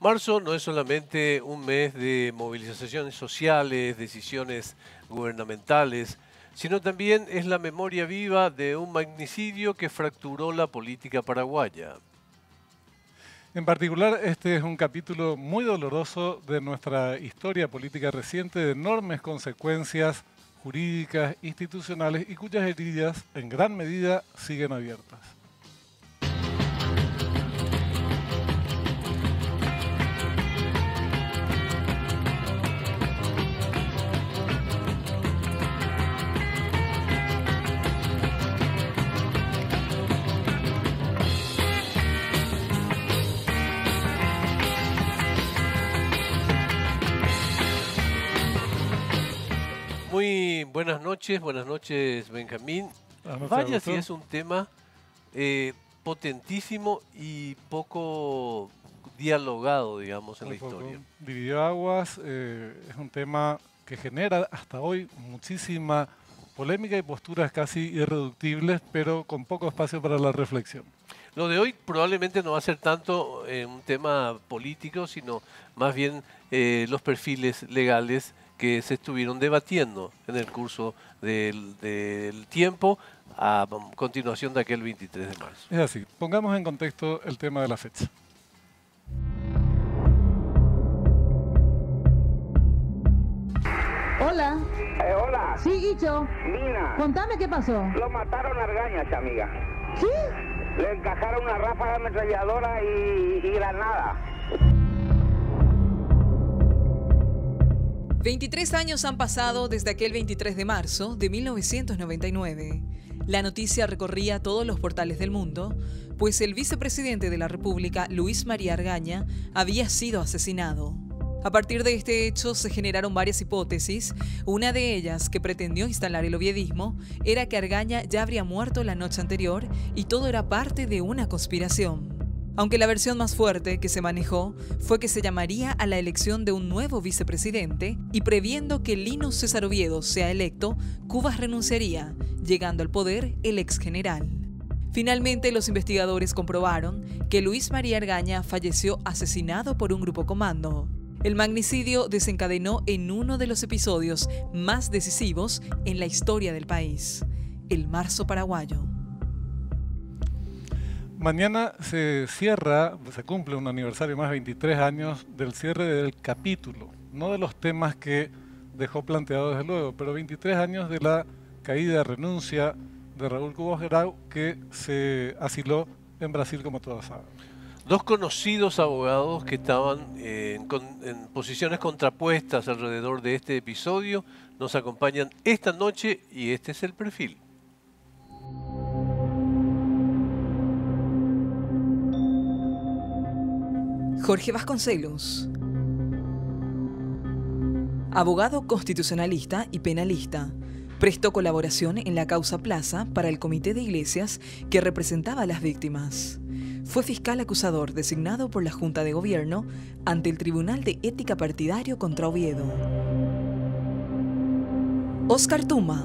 Marzo no es solamente un mes de movilizaciones sociales, decisiones gubernamentales, sino también es la memoria viva de un magnicidio que fracturó la política paraguaya. En particular, este es un capítulo muy doloroso de nuestra historia política reciente, de enormes consecuencias jurídicas, institucionales y cuyas heridas en gran medida siguen abiertas. buenas noches, buenas noches Benjamín. Ah, Vaya si es un tema eh, potentísimo y poco dialogado, digamos, en la historia. Dividió aguas, eh, es un tema que genera hasta hoy muchísima polémica y posturas casi irreductibles, pero con poco espacio para la reflexión. Lo de hoy probablemente no va a ser tanto eh, un tema político, sino más bien los perfiles legales que se estuvieron debatiendo en el curso del, tiempo a continuación de aquel 23 de marzo. Es así, pongamos en contexto el tema de la fecha. Hola. Eh, hola. Sí, Guicho. Mina. Contame qué pasó. Lo mataron a argañas, amiga. ¿Sí? Le encajaron una ráfaga ametralladora y, y granada. 23 años han pasado desde aquel 23 de marzo de 1999. La noticia recorría todos los portales del mundo, pues el vicepresidente de la República, Luis María Argaña, había sido asesinado. A partir de este hecho se generaron varias hipótesis. Una de ellas, que pretendió instalar el oviedismo, era que Argaña ya habría muerto la noche anterior y todo era parte de una conspiración aunque la versión más fuerte que se manejó fue que se llamaría a la elección de un nuevo vicepresidente y previendo que Lino César Oviedo sea electo, Cubas renunciaría, llegando al poder el ex general. Finalmente, los investigadores comprobaron que Luis María Argaña falleció asesinado por un grupo comando. El magnicidio desencadenó en uno de los episodios más decisivos en la historia del país, el marzo paraguayo mañana se cierra, se cumple un aniversario más, 23 años del cierre del capítulo, no de los temas que dejó planteado desde luego, pero 23 años de la caída, renuncia de Raúl Cubos Grau, que se asiló en Brasil, como todos saben. Dos conocidos abogados que estaban eh, en posiciones contrapuestas alrededor de este episodio nos acompañan esta noche y este es el perfil. Jorge Vasconcelos, abogado constitucionalista y penalista, prestó colaboración en la causa Plaza para el Comité de Iglesias que representaba a las víctimas. Fue fiscal acusador designado por la Junta de Gobierno ante el Tribunal de Ética Partidario contra Oviedo. Oscar Tuma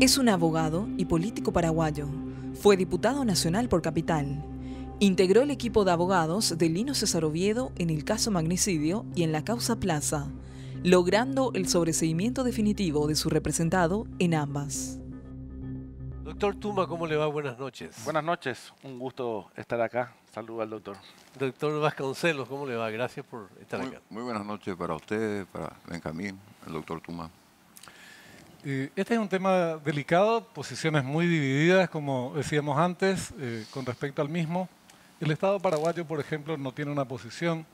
es un abogado y político paraguayo. Fue diputado nacional por Capital. Integró el equipo de abogados de Lino César Oviedo en el caso magnicidio y en la causa Plaza, logrando el sobreseimiento definitivo de su representado en ambas. Doctor Tuma, ¿cómo le va? Buenas noches. Buenas noches, un gusto estar acá. Saludos al doctor. Doctor Vasconcelos, ¿cómo le va? Gracias por estar acá. Muy buenas noches para usted, para Benjamín, el doctor Tuma. Eh, este es un tema delicado, posiciones muy divididas, como decíamos antes, eh, con respecto al mismo. El Estado paraguayo, por ejemplo, no tiene una posición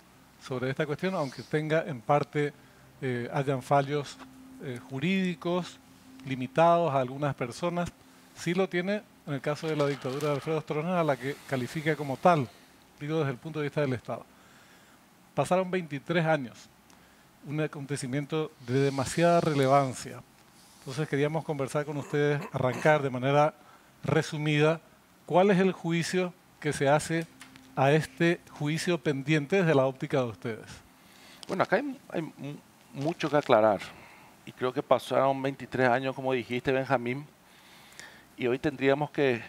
sobre esta cuestión, aunque tenga en parte, eh, hayan fallos eh, jurídicos limitados a algunas personas, sí lo tiene en el caso de la dictadura de Alfredo Stroessner, a la que califica como tal, digo desde el punto de vista del Estado. Pasaron 23 años, un acontecimiento de demasiada relevancia. Entonces queríamos conversar con ustedes, arrancar de manera resumida, cuál es el juicio que se hace a este juicio pendiente desde la óptica de ustedes? Bueno, acá hay, mucho que aclarar. Y creo que pasaron 23 años, como dijiste, Benjamín, y hoy tendríamos que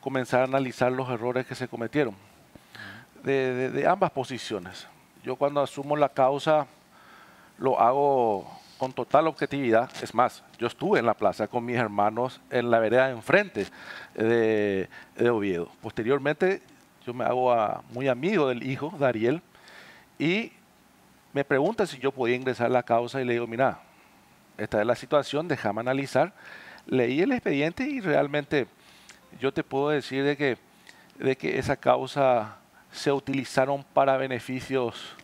comenzar a analizar los errores que se cometieron de, ambas posiciones. Yo cuando asumo la causa lo hago con total objetividad. Es más, yo estuve en la plaza con mis hermanos en la vereda de enfrente de Oviedo. Posteriormente yo me hago muy amigo del hijo, Dariel, y me pregunta si yo podía ingresar a la causa y le digo, mira, esta es la situación, déjame analizar. Leí el expediente y realmente yo te puedo decir de que, de que esa causa se utilizaron para beneficios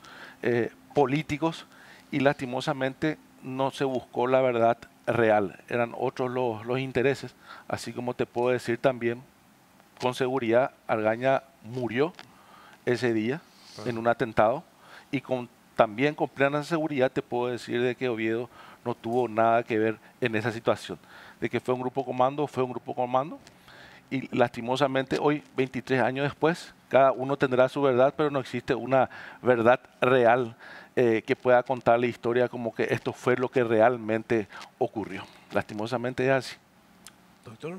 eh, políticos y lastimosamente no se buscó la verdad real, eran otros los, los intereses, así como te puedo decir también con seguridad, Argaña murió ese día en un atentado y con, también con plena seguridad te puedo decir de que Oviedo no tuvo nada que ver en esa situación, de que fue un grupo comando, fue un grupo comando y lastimosamente hoy, 23 años después, cada uno tendrá su verdad, pero no existe una verdad real eh, que pueda contar la historia como que esto fue lo que realmente ocurrió. Lastimosamente es así. Doctor.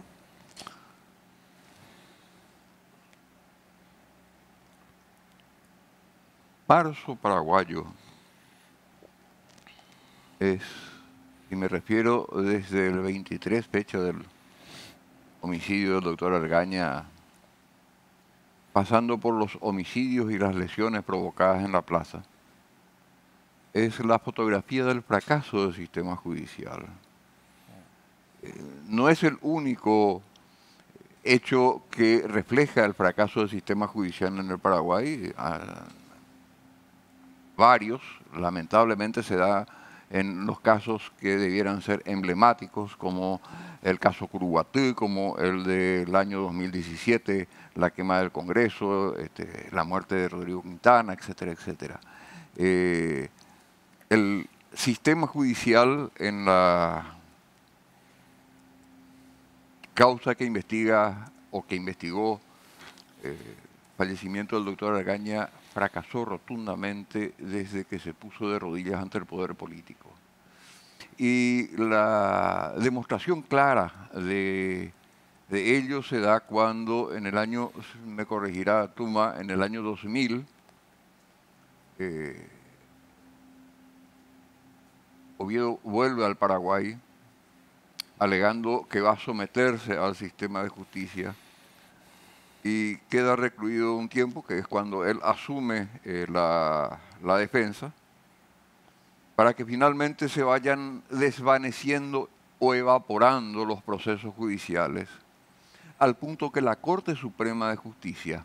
Parso paraguayo es, y me refiero desde el 23, fecha del homicidio del doctor Argaña, pasando por los homicidios y las lesiones provocadas en la plaza, es la fotografía del fracaso del sistema judicial. Eh, no es el único hecho que refleja el fracaso del sistema judicial en el Paraguay varios, lamentablemente se da en los casos que debieran ser emblemáticos, como el caso Curuguatú, como el del año 2017, la quema del Congreso, este, la muerte de Rodrigo Quintana, etcétera, etcétera. Eh, el sistema judicial en la causa que investiga o que investigó el eh, fallecimiento del doctor Argaña fracasó rotundamente desde que se puso de rodillas ante el poder político. Y la demostración clara de, ello se da cuando en el año, me corregirá Tuma, en el año 2000, eh, Oviedo vuelve al Paraguay alegando que va a someterse al sistema de justicia y queda recluido un tiempo, que es cuando él asume eh, la, la defensa, para que finalmente se vayan desvaneciendo o evaporando los procesos judiciales, al punto que la Corte Suprema de Justicia,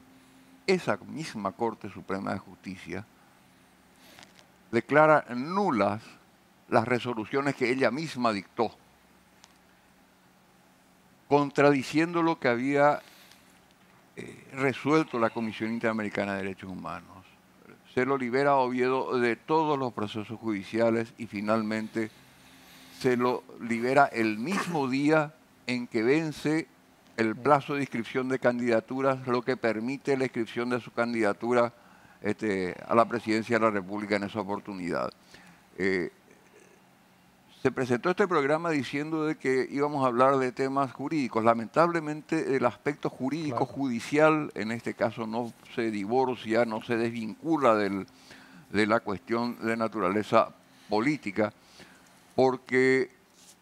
esa misma Corte Suprema de Justicia, declara nulas las resoluciones que ella misma dictó, contradiciendo lo que había eh, resuelto la Comisión Interamericana de Derechos Humanos. Se lo libera a Oviedo de todos los procesos judiciales y finalmente se lo libera el mismo día en que vence el plazo de inscripción de candidaturas, lo que permite la inscripción de su candidatura este, a la presidencia de la República en esa oportunidad. Eh, se presentó este programa diciendo de que íbamos a hablar de temas jurídicos. Lamentablemente el aspecto jurídico judicial en este caso no se divorcia, no se desvincula del, de la cuestión de naturaleza política, porque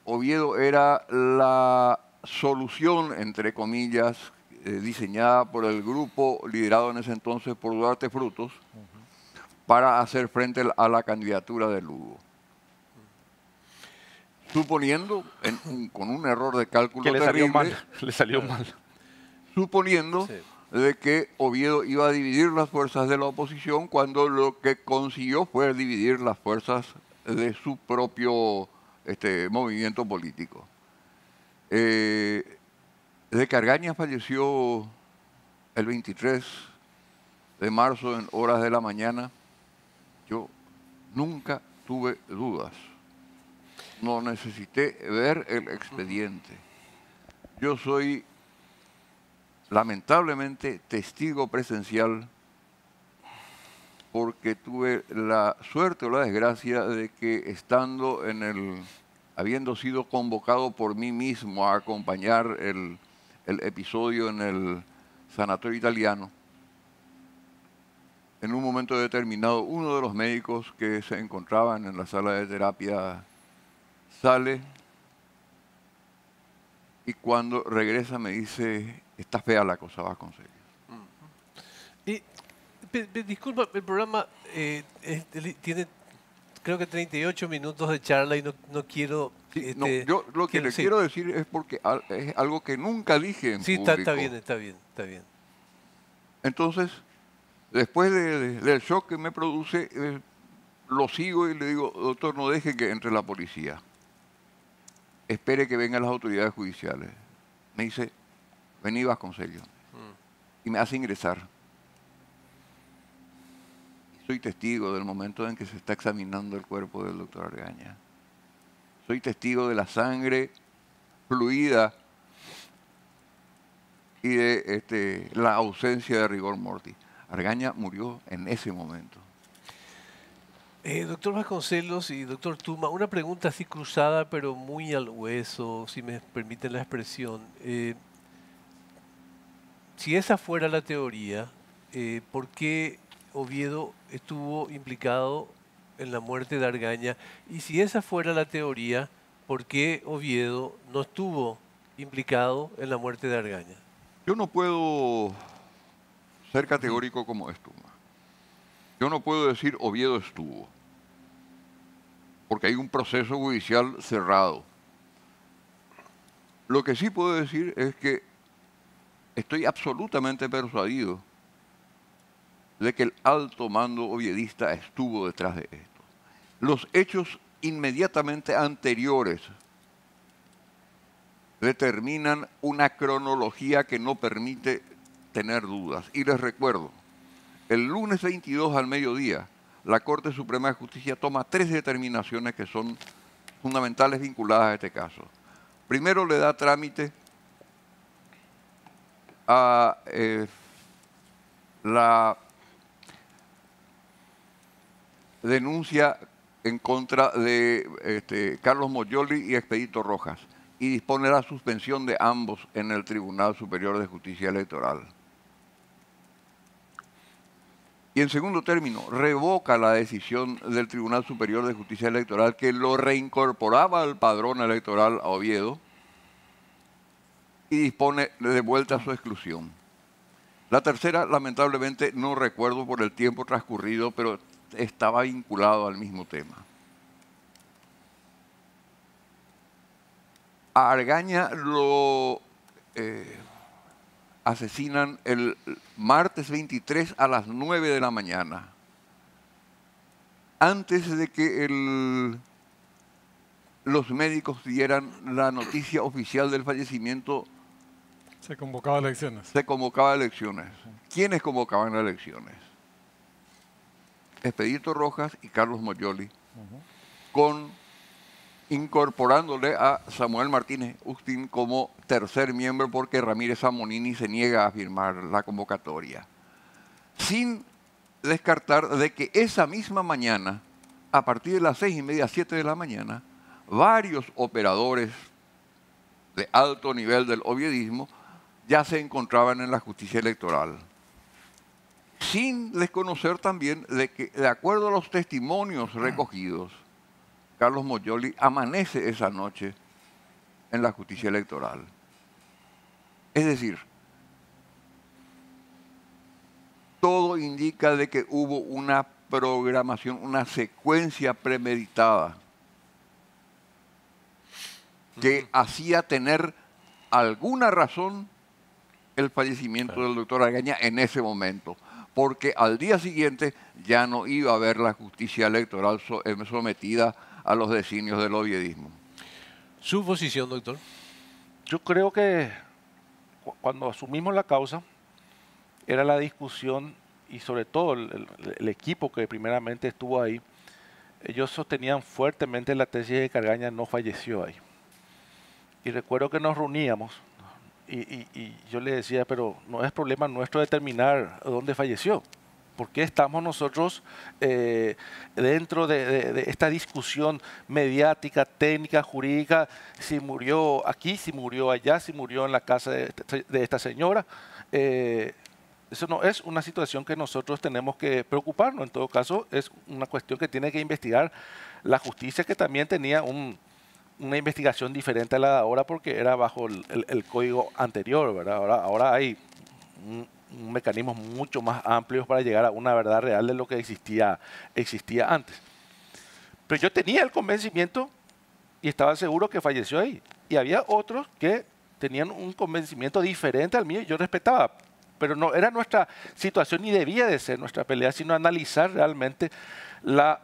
Oviedo era la solución, entre comillas, eh, diseñada por el grupo liderado en ese entonces por Duarte Frutos, para hacer frente a la candidatura de Lugo suponiendo, con un error de cálculo que le salió mal, le salió mal. Suponiendo de que Oviedo iba a dividir las fuerzas de la oposición cuando lo que consiguió fue dividir las fuerzas de su propio este, movimiento político. Eh, de Cargaña falleció el 23 de marzo en horas de la mañana. Yo nunca tuve dudas no necesité ver el expediente. Yo soy lamentablemente testigo presencial porque tuve la suerte o la desgracia de que estando en el, habiendo sido convocado por mí mismo a acompañar el, episodio en el sanatorio italiano, en un momento determinado uno de los médicos que se encontraban en la sala de terapia sale y cuando regresa me dice, está fea la cosa, va a conseguir. Y, disculpa, el programa eh, tiene creo que 38 minutos de charla y no, no quiero... no, este, yo lo que le quiero decir es porque es algo que nunca dije en público. Sí, está, bien, está bien, está bien. Entonces, después del shock que me produce, eh, lo sigo y le digo, doctor, no deje que entre la policía espere que vengan las autoridades judiciales. Me dice, vení con sello. Mm. Y me hace ingresar. Soy testigo del momento en que se está examinando el cuerpo del doctor Argaña. Soy testigo de la sangre fluida y de este, la ausencia de rigor mortis. Argaña murió en ese momento. Eh, doctor Vasconcelos y doctor Tuma, una pregunta así cruzada, pero muy al hueso, si me permiten la expresión. Eh, si esa fuera la teoría, eh, ¿por qué Oviedo estuvo implicado en la muerte de Argaña? Y si esa fuera la teoría, ¿por qué Oviedo no estuvo implicado en la muerte de Argaña? Yo no puedo ser categórico como es Tuma. Yo no puedo decir Oviedo estuvo, porque hay un proceso judicial cerrado. Lo que sí puedo decir es que estoy absolutamente persuadido de que el alto mando oviedista estuvo detrás de esto. Los hechos inmediatamente anteriores determinan una cronología que no permite tener dudas. Y les recuerdo, el lunes 22 al mediodía, la Corte Suprema de Justicia toma tres determinaciones que son fundamentales vinculadas a este caso. Primero, le da trámite a eh, la denuncia en contra de este, Carlos Moyoli y Expedito Rojas y dispone la suspensión de ambos en el Tribunal Superior de Justicia Electoral. Y en segundo término, revoca la decisión del Tribunal Superior de Justicia Electoral que lo reincorporaba al padrón electoral a Oviedo y dispone de vuelta a su exclusión. La tercera, lamentablemente, no recuerdo por el tiempo transcurrido, pero estaba vinculado al mismo tema. A Argaña lo eh, asesinan el martes 23 a las 9 de la mañana, antes de que los médicos dieran la noticia oficial del fallecimiento. Se convocaba elecciones. Se convocaba elecciones. ¿Quiénes convocaban elecciones? Expedito Rojas y Carlos Moyoli, con incorporándole a Samuel Martínez Ustin como tercer miembro porque Ramírez Samonini se niega a firmar la convocatoria. Sin descartar de que esa misma mañana, a partir de las seis y media, siete de la mañana, varios operadores de alto nivel del obviedismo ya se encontraban en la justicia electoral. Sin desconocer también de que, de acuerdo a los testimonios recogidos, Carlos Moyoli amanece esa noche en la justicia electoral. Es decir, todo indica de que hubo una programación, una secuencia premeditada que hacía tener alguna razón el fallecimiento del doctor Agaña en ese momento, porque al día siguiente ya no iba a haber la justicia electoral eh, sometida a los designios del obiedismo. ¿Su posición, doctor? Yo creo que cuando asumimos la causa, era la discusión y sobre todo el, equipo que primeramente estuvo ahí, ellos sostenían fuertemente la tesis de que Cargaña no falleció ahí. Y recuerdo que nos reuníamos y, y yo le decía, pero no es problema nuestro determinar dónde falleció. ¿Por qué estamos nosotros eh, dentro de, esta discusión mediática, técnica, jurídica, si murió aquí, si murió allá, si murió en la casa de, este, esta señora? Eh, eso no es una situación que nosotros tenemos que preocuparnos. En todo caso, es una cuestión que tiene que investigar la justicia, que también tenía una investigación diferente a la de ahora porque era bajo el, código anterior, ¿verdad? Ahora, ahora hay mecanismos mucho más amplios para llegar a una verdad real de lo que existía, existía antes. Pero yo tenía el convencimiento y estaba seguro que falleció ahí. Y había otros que tenían un convencimiento diferente al mío y yo respetaba. Pero no era nuestra situación ni debía de ser nuestra pelea, sino analizar realmente la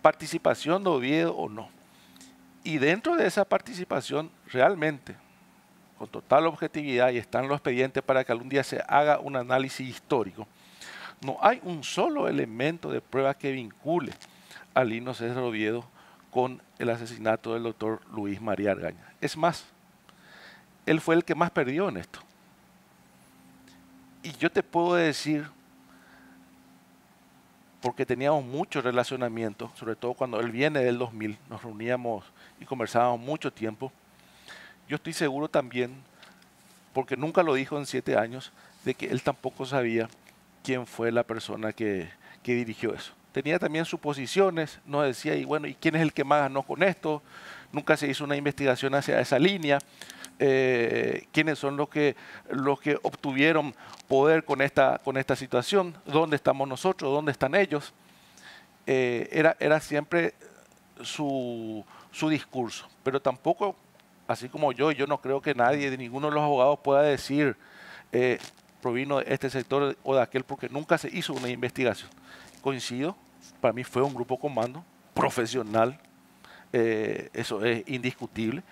participación de Oviedo o no. Y dentro de esa participación, realmente, con total objetividad y están los expedientes para que algún día se haga un análisis histórico, no hay un solo elemento de prueba que vincule a Lino César Oviedo con el asesinato del doctor Luis María Argaña. Es más, él fue el que más perdió en esto. Y yo te puedo decir, porque teníamos mucho relacionamiento, sobre todo cuando él viene del 2000, nos reuníamos y conversábamos mucho tiempo, yo estoy seguro también, porque nunca lo dijo en siete años, de que él tampoco sabía quién fue la persona que, dirigió eso. Tenía también suposiciones, no decía, y bueno, ¿y quién es el que más ganó con esto? Nunca se hizo una investigación hacia esa línea. Eh, quiénes son los que, los que obtuvieron poder con esta, con esta situación, dónde estamos nosotros, dónde están ellos. Eh, era, era siempre su discurso, pero tampoco así como yo, yo no creo que nadie, ninguno de los abogados pueda decir eh, provino de este sector o de aquel, porque nunca se hizo una investigación. Coincido, para mí fue un grupo comando profesional, eh, eso es indiscutible.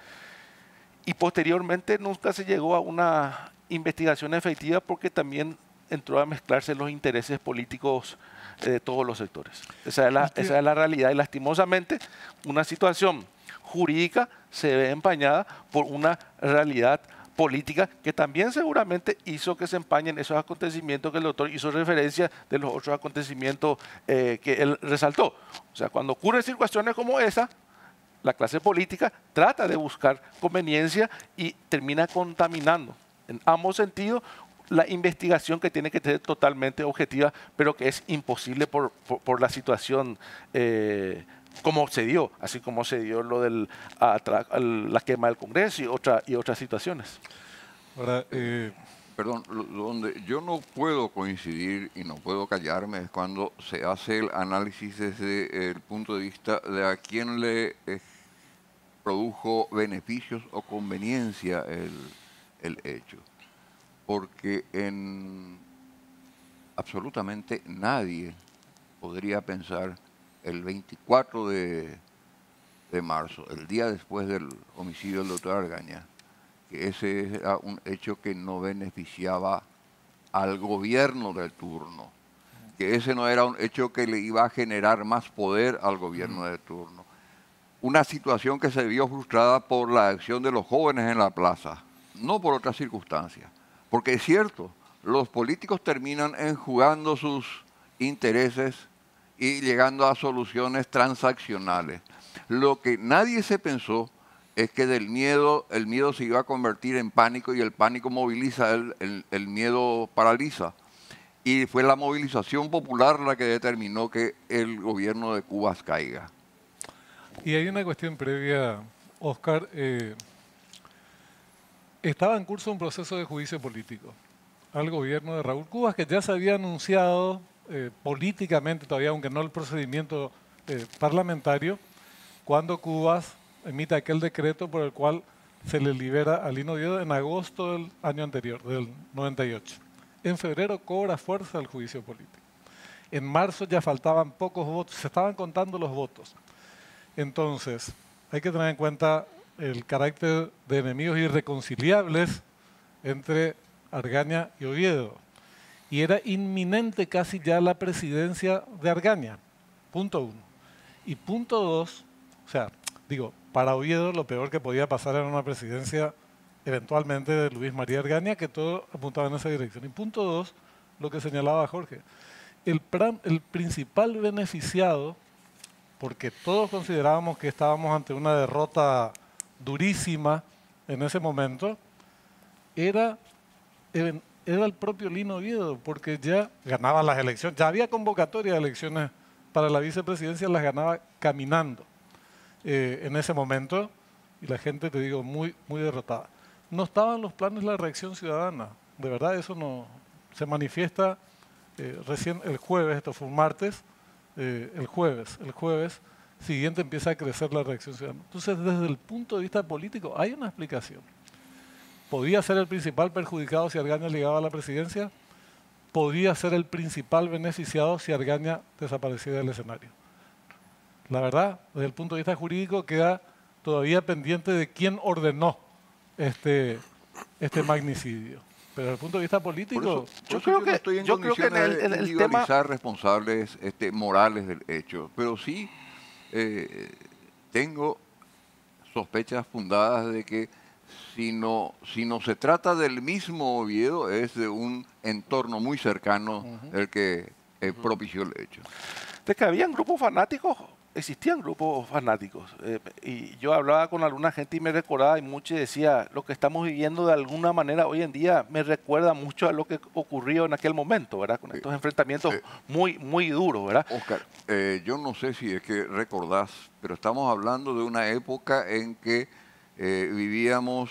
Y posteriormente nunca se llegó a una investigación efectiva porque también entró a mezclarse los intereses políticos eh, de todos los sectores. esa es la realidad y lastimosamente una situación jurídica se ve empañada por una realidad política que también seguramente hizo que se empañen esos acontecimientos que el doctor hizo referencia de los otros acontecimientos eh, que él resaltó. O sea, cuando ocurren situaciones como esa, la clase política trata de buscar conveniencia y termina contaminando en ambos sentidos la investigación que tiene que ser totalmente objetiva, pero que es imposible por, la situación. Eh, como se dio, así como se dio lo de la quema del Congreso y, otra, y otras situaciones. Eh, Perdón, donde yo no puedo coincidir y no puedo callarme es cuando se hace el análisis desde el punto de vista de a quién le eh, produjo beneficios o conveniencia el, el hecho. Porque en absolutamente nadie podría pensar el 24 de, marzo, el día después del homicidio del doctor Argaña, que ese era un hecho que no beneficiaba al gobierno del turno, que ese no era un hecho que le iba a generar más poder al gobierno del turno. Una situación que se vio frustrada por la acción de los jóvenes en la plaza, no por otras circunstancias, porque es cierto, los políticos terminan enjugando sus intereses y llegando a soluciones transaccionales. Lo que nadie se pensó es que del miedo, el miedo se iba a convertir en pánico y el pánico moviliza, el, el, miedo paraliza. Y fue la movilización popular la que determinó que el gobierno de Cuba caiga. Y hay una cuestión previa, Oscar. Eh, estaba en curso un proceso de juicio político al gobierno de Raúl Cubas que ya se había anunciado eh, políticamente todavía, aunque no el procedimiento eh, parlamentario, cuando Cuba emite aquel decreto por el cual se le libera a Lino Oviedo en agosto del año anterior, del 98. En febrero cobra fuerza el juicio político. En marzo ya faltaban pocos votos, se estaban contando los votos. Entonces, hay que tener en cuenta el carácter de enemigos irreconciliables entre Argaña y Oviedo y era inminente casi ya la presidencia de Argaña. Punto uno. Y punto dos, o sea, digo, para Oviedo lo peor que podía pasar era una presidencia eventualmente de Luis María Argaña, que todo apuntaba en esa dirección. Y punto dos, lo que señalaba Jorge, el, el principal beneficiado, porque todos considerábamos que estábamos ante una derrota durísima en ese momento, era eh, era el propio Lino Oviedo, porque ya ganaba las elecciones, ya había convocatoria de elecciones para la vicepresidencia, las ganaba caminando eh, en ese momento, y la gente, te digo, muy, muy derrotada. No estaban los planes la reacción ciudadana, de verdad eso no se manifiesta eh, recién el jueves, esto fue un martes, eh, el jueves, el jueves siguiente empieza a crecer la reacción ciudadana. Entonces, desde el punto de vista político, hay una explicación podía ser el principal perjudicado si Argaña llegaba a la presidencia, podía ser el principal beneficiado si Argaña desaparecía del escenario. La verdad, desde el punto de vista jurídico, queda todavía pendiente de quién ordenó este, este magnicidio. Pero desde el punto de vista político... yo, creo que, estoy en yo creo que en el, en el tema... responsables este, morales del hecho, pero sí eh, tengo sospechas fundadas de que sino, si no se trata del mismo Oviedo, es de un entorno muy cercano el que propició el hecho. De que habían grupos fanáticos, existían grupos fanáticos. Eh, y yo hablaba con alguna gente y me recordaba y mucho decía, lo que estamos viviendo de alguna manera hoy en día me recuerda mucho a lo que ocurrió en aquel momento, ¿verdad? Con estos enfrentamientos muy, muy duros, ¿verdad? Oscar, eh, yo no sé si es que recordás, pero estamos hablando de una época en que eh, vivíamos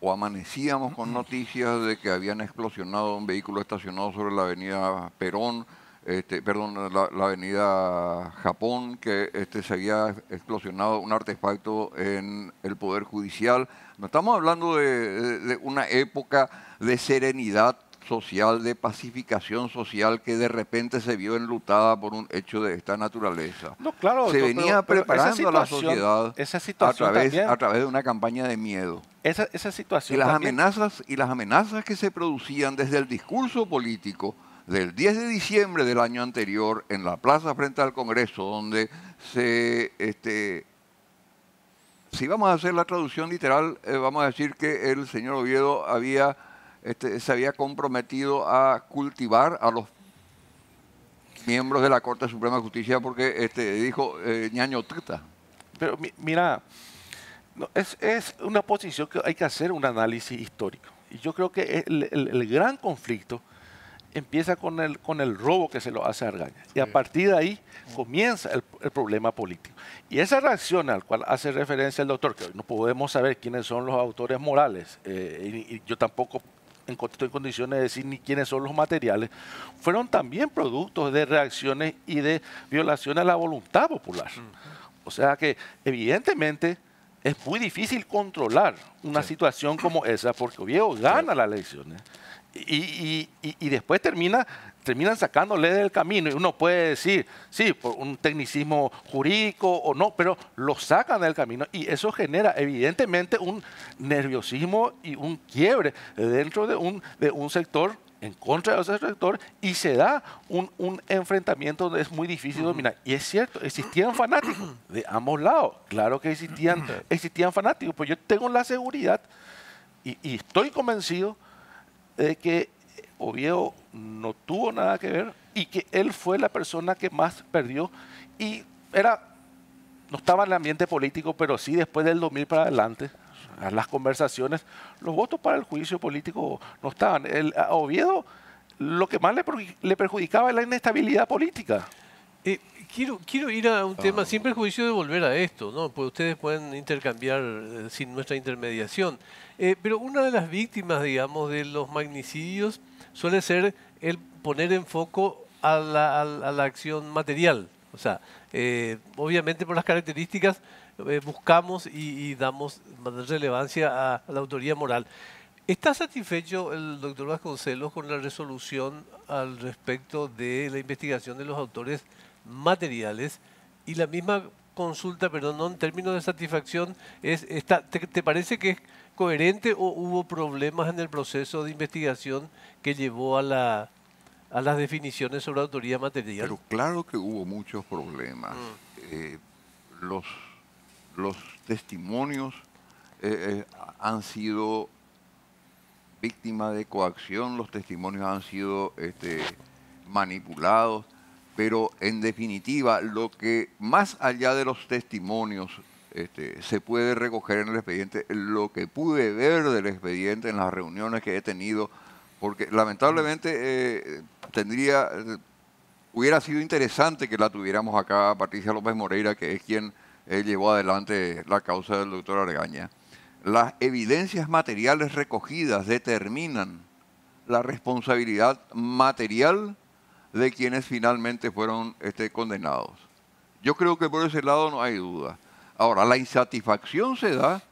o amanecíamos con noticias de que habían explosionado un vehículo estacionado sobre la avenida Perón, este, perdón, la, avenida Japón, que este, se había explosionado un artefacto en el Poder Judicial. No estamos hablando de una época de serenidad social, de pacificación social que de repente se vio enlutada por un hecho de esta naturaleza. No, claro, se venía preparando a la sociedad esa situación a, través, a través de una campaña de miedo. Esa, situación. Y las, amenazas, y las amenazas que se producían desde el discurso político del 10 de diciembre del año anterior en la plaza frente al Congreso, donde se este, si vamos a hacer la traducción literal, eh, vamos a decir que el señor Oviedo había este, se había comprometido a cultivar a los miembros de la Corte Suprema de Justicia porque este, dijo eh, ñaño Pero mira, es, una posición que hay que hacer un análisis histórico. Y yo creo que el, gran conflicto empieza con el, con el robo que se lo hace a Argaña. Y a partir de ahí comienza el, problema político. Y esa reacción al cual hace referencia el doctor, que no podemos saber quiénes son los autores morales, eh, y, yo tampoco en condiciones de decir ni quiénes son los materiales, fueron también productos de reacciones y de violaciones a la voluntad popular. O sea que evidentemente es muy difícil controlar una situación como esa porque Oviedo gana las elecciones y, y, después termina, terminan sacándole del camino. Y uno puede decir, sí, por un tecnicismo jurídico o no, pero lo sacan del camino. Y eso genera evidentemente un nerviosismo y un quiebre dentro de un, de un sector en contra de ese sector y se da un, enfrentamiento donde es muy difícil dominar. Y es cierto, existían fanáticos de ambos lados, claro que existían, existían fanáticos, pero yo tengo la seguridad y estoy convencido de que Oviedo no tuvo nada que ver y que él fue la persona que más perdió y era no estaba en el ambiente político, pero sí después del 2000 para adelante, las conversaciones, los votos para el juicio político no estaban. El, a Oviedo lo que más le, perjudicaba era la inestabilidad política. Eh, quiero, quiero ir a un tema ah. sin perjuicio de volver a esto, ¿no? Pues ustedes pueden intercambiar eh, sin nuestra intermediación. Eh, pero una de las víctimas, digamos, de los magnicidios suele ser el poner en foco a la, acción material. O sea, obviamente por las características buscamos y, damos relevancia a, a la autoría moral. ¿Está satisfecho el doctor Vasconcelos con la resolución al respecto de la investigación de los autores materiales y la misma consulta, perdón, no en términos de satisfacción, es te, parece que es coherente o hubo problemas en el proceso de investigación que llevó a, la, a las definiciones sobre autoría material? Pero claro que hubo muchos problemas. Mm. Eh, los, los testimonios eh, eh, han sido víctimas de coacción, los testimonios han sido este, manipulados pero en definitiva lo que más allá de los testimonios este, se puede recoger en el expediente, lo que pude ver del expediente en las reuniones que he tenido, porque lamentablemente eh, tendría, hubiera sido interesante que la tuviéramos acá Patricia López Moreira, que es quien eh, llevó adelante la causa del doctor Argaña. Las evidencias materiales recogidas determinan la responsabilidad material de quienes finalmente fueron este, condenados. Yo creo que por ese lado no hay duda. Ahora, la insatisfacción se da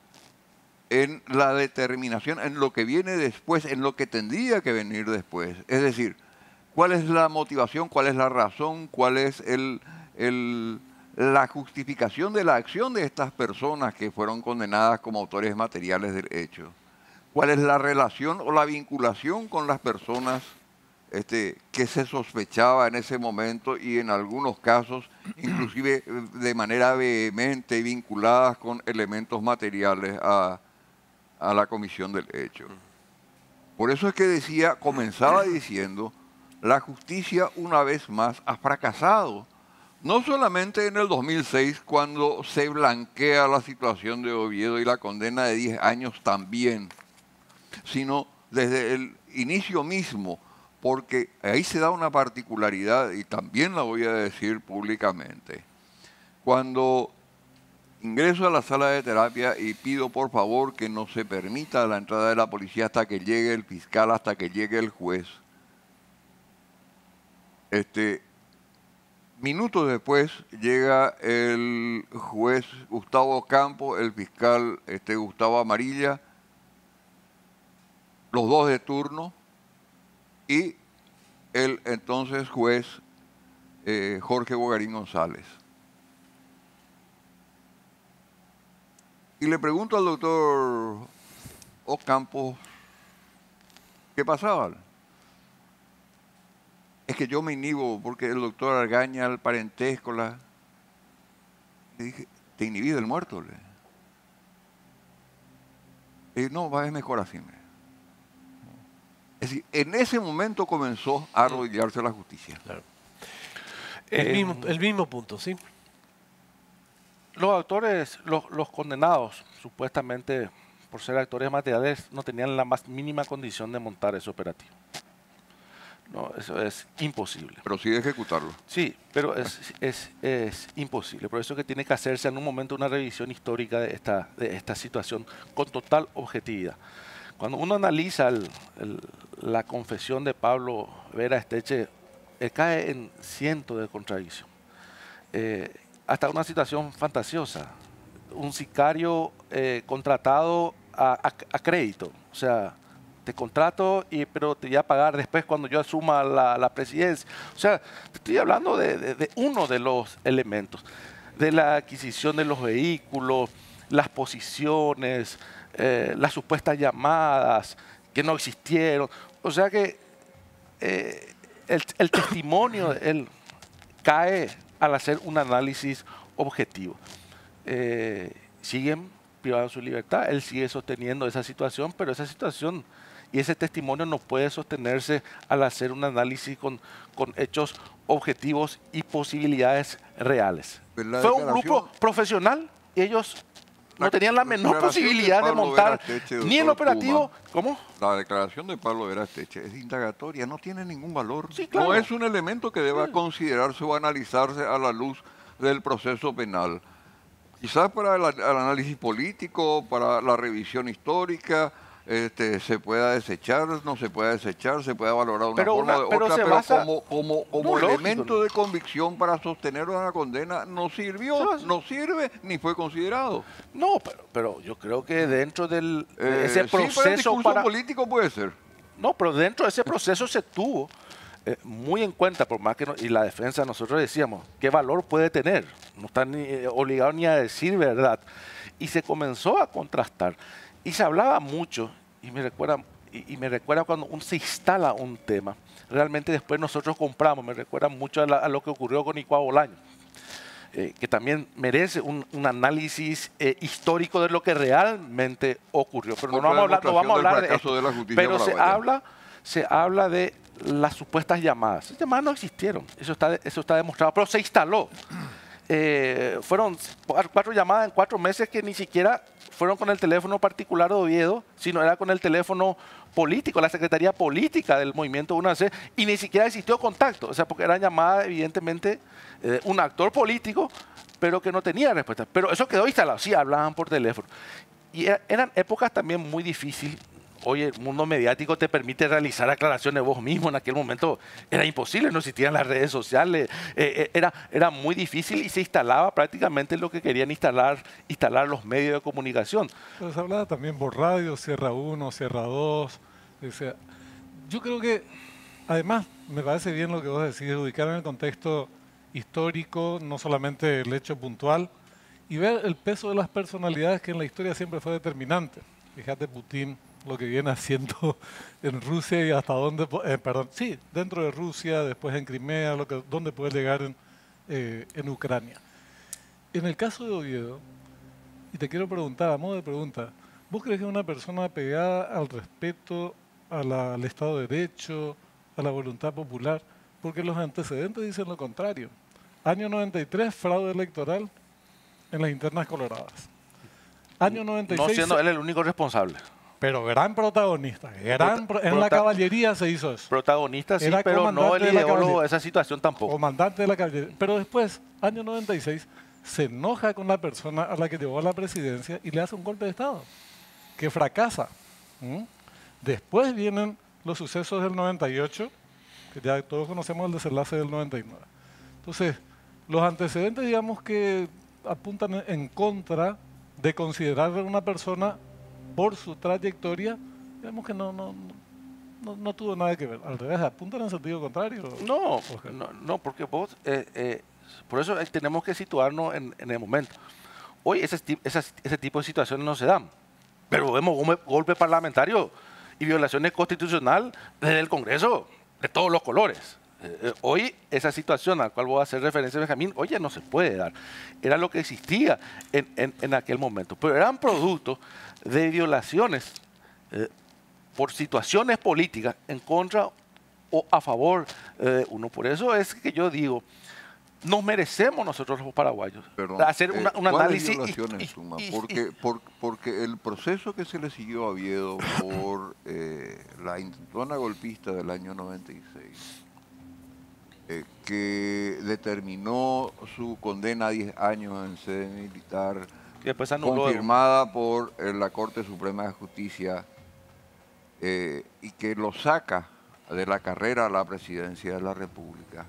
en la determinación, en lo que viene después, en lo que tendría que venir después. Es decir, cuál es la motivación, cuál es la razón, cuál es el, la justificación de la acción de estas personas que fueron condenadas como autores materiales del hecho. ¿Cuál es la relación o la vinculación con las personas este, que se sospechaba en ese momento y en algunos casos inclusive eh, de manera vehemente vinculadas con elementos materiales a, a la comisión del hecho. Por eso es que decía, comenzaba diciendo, la justicia una vez más ha fracasado. No solamente en el 2006, cuando se blanquea la situación de Oviedo y la condena de 10 años también, sino desde el inicio mismo, porque ahí se da una particularidad y también la voy a decir públicamente. Cuando ingreso a la sala de terapia y pido por favor que no se permita la entrada de la policía hasta que llegue el fiscal, hasta que llegue el juez. Este, minutos después llega el juez Gustavo Campo, el fiscal este, Gustavo Amarilla, los dos de turno y el entonces juez eh, Jorge Bogarín González. Y le pregunto al doctor Ocampo qué pasaba. Es que yo me inhibo porque el doctor Argaña, el parentesco, la... Le dije, te inhibí del muerto. Le. Y no, va, es mejor así. Es decir, en ese momento comenzó a arrodillarse la justicia. El, mismo, punto, ¿sí? Los autores, los, condenados, supuestamente por ser actores materiales, no tenían la más mínima condición de montar ese operativo. No, eso es imposible. Pero sí de ejecutarlo. Sí, pero es, imposible. Por eso es que tiene que hacerse en un momento una revisión histórica de esta, de esta situación con total objetividad. Cuando uno analiza el, la confesión de Pablo Vera Esteche eh, cae en cientos de contradicción. Eh, hasta una situación fantasiosa. Un sicario eh, contratado a, crédito. O sea, te contrato, y, pero te voy a pagar después cuando yo asuma la, presidencia. O sea, estoy hablando de, uno de los elementos. De la adquisición de los vehículos, las posiciones, las supuestas llamadas que no existieron. O sea que eh, el, testimonio él cae al hacer un análisis objetivo. Eh, siguen privados de su libertad, él sigue sosteniendo esa situación, pero esa situación y ese testimonio no puede sostenerse al hacer un análisis con, con hechos objetivos y posibilidades reales. Fue un grupo profesional y ellos no tenían la menor posibilidad de, montar ni el operativo. ¿Cómo? La declaración de Pablo Verasteche es indagatoria, no tiene ningún valor. No es un elemento que deba considerarse o analizarse a la luz del proceso penal. Quizás para el análisis político, para la revisión histórica, este, se pueda desechar, no se pueda desechar, se pueda valorar una forma de otra, pero como, como, como elemento de convicción para sostener una condena no sirvió, no sirve, ni fue considerado. No, pero, pero yo creo que dentro del eh, ese proceso para político puede ser. No, pero dentro de ese proceso se tuvo eh, muy en cuenta, por más que y la defensa nosotros decíamos, ¿qué valor puede tener? No están ni, eh, obligados ni a decir verdad. Y se comenzó a contrastar. Y se hablaba mucho, y me recuerda, y, me recuerda cuando un, se instala un tema, realmente después nosotros compramos, me recuerda mucho a, lo que ocurrió con Icuá Bolaño. Eh, que también merece un, análisis eh, histórico de lo que realmente ocurrió. Pero no vamos a hablar, no vamos a hablar de pero se habla, se habla de las supuestas llamadas. Esas llamadas no existieron, eso está, eso está demostrado, pero se instaló. Eh, fueron cuatro llamadas en cuatro meses que ni siquiera fueron con el teléfono particular de Oviedo, sino era con el teléfono político, la Secretaría Política del Movimiento 1 y ni siquiera existió contacto, o sea, porque era llamada evidentemente eh, un actor político, pero que no tenía respuesta. Pero eso quedó instalado, sí, hablaban por teléfono. Y eran épocas también muy difíciles hoy el mundo mediático te permite realizar aclaraciones vos mismo. En aquel momento era imposible, no existían las redes sociales, eh, eh, era, era muy difícil y se instalaba prácticamente lo que querían instalar, instalar los medios de comunicación. se pues hablaba también por radio, Sierra 1, Sierra 2. yo creo que, además, me parece bien lo que vos decís, ubicar en el contexto histórico, no solamente el hecho puntual, y ver el peso de las personalidades que en la historia siempre fue determinante. Fíjate, Putin, lo que viene haciendo en Rusia y hasta dónde, eh, perdón, sí, dentro de Rusia, después en Crimea, lo que, dónde puede llegar en, eh, en Ucrania. En el caso de Oviedo, y te quiero preguntar, a modo de pregunta, ¿vos crees que es una persona pegada al respeto al Estado de Derecho, a la voluntad popular, porque los antecedentes dicen lo contrario. Año 93, fraude electoral en las internas coloradas. Año 96. No siendo él el único responsable. Pero gran protagonista, en la caballería se hizo eso. Protagonista, sí, pero no el ideólogo de, esa situación tampoco. Comandante de la caballería. Pero después, año 96, se enoja con la persona a la que llevó a la presidencia y le hace un golpe de Estado, que fracasa. Después vienen los sucesos del 98, que ya todos conocemos el desenlace del 99. Entonces, los antecedentes, digamos que apuntan en contra de considerar a una persona por su trayectoria, vemos que no, no, tuvo nada que ver. Al revés, apunta en el sentido contrario. No, no, porque vos, eh, eh, por eso eh, tenemos que situarnos en, el momento. Hoy ese, tipo de situaciones no se dan, pero vemos un golpe parlamentario y violaciones constitucionales desde el Congreso, de todos los colores. Eh, eh, hoy esa situación a la cual voy a hacer referencia, Benjamín, hoy no se puede dar. Era lo que existía en, en, aquel momento. Pero eran producto de violaciones eh, por situaciones políticas en contra o a favor de uno. Por eso es que yo digo, nos merecemos nosotros los paraguayos hacer una, un análisis. porque, porque el proceso que se le siguió a Viedo por la intentona golpista del año 96 eh, que determinó su condena a 10 años en sede militar, después confirmada por eh, la Corte Suprema de Justicia, eh, y que lo saca de la carrera a la presidencia de la República,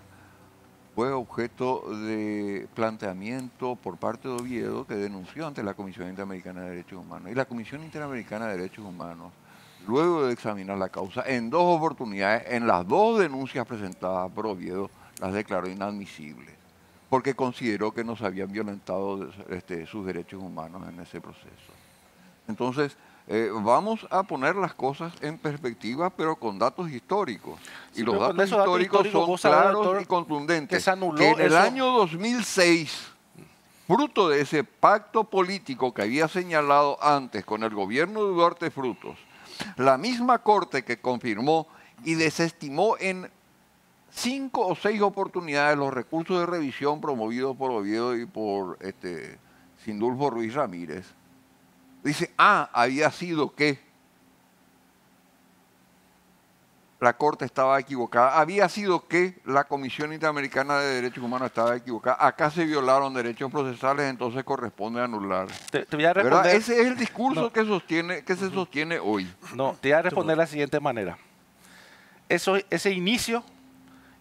fue objeto de planteamiento por parte de Oviedo que denunció ante la Comisión Interamericana de Derechos Humanos. Y la Comisión Interamericana de Derechos Humanos luego de examinar la causa, en dos oportunidades, en las dos denuncias presentadas por Oviedo, las declaró inadmisibles, porque consideró que nos habían violentado este, sus derechos humanos en ese proceso. Entonces, eh, vamos a poner las cosas en perspectiva, pero con datos históricos. y los datos históricos, son claros y contundentes. Que, en el año 2006 fruto de ese pacto político que había señalado antes con el gobierno de Duarte Frutos la misma corte que confirmó y desestimó en cinco o seis oportunidades los recursos de revisión promovidos por Oviedo y por este, Sindulfo Ruiz Ramírez, dice, ah, había sido que la Corte estaba equivocada. Había sido que la Comisión Interamericana de Derechos Humanos estaba equivocada. Acá se violaron derechos procesales, entonces corresponde anular. Te, Ese es el discurso que, sostiene, se sostiene hoy. No, te voy a responder de la siguiente manera. ese inicio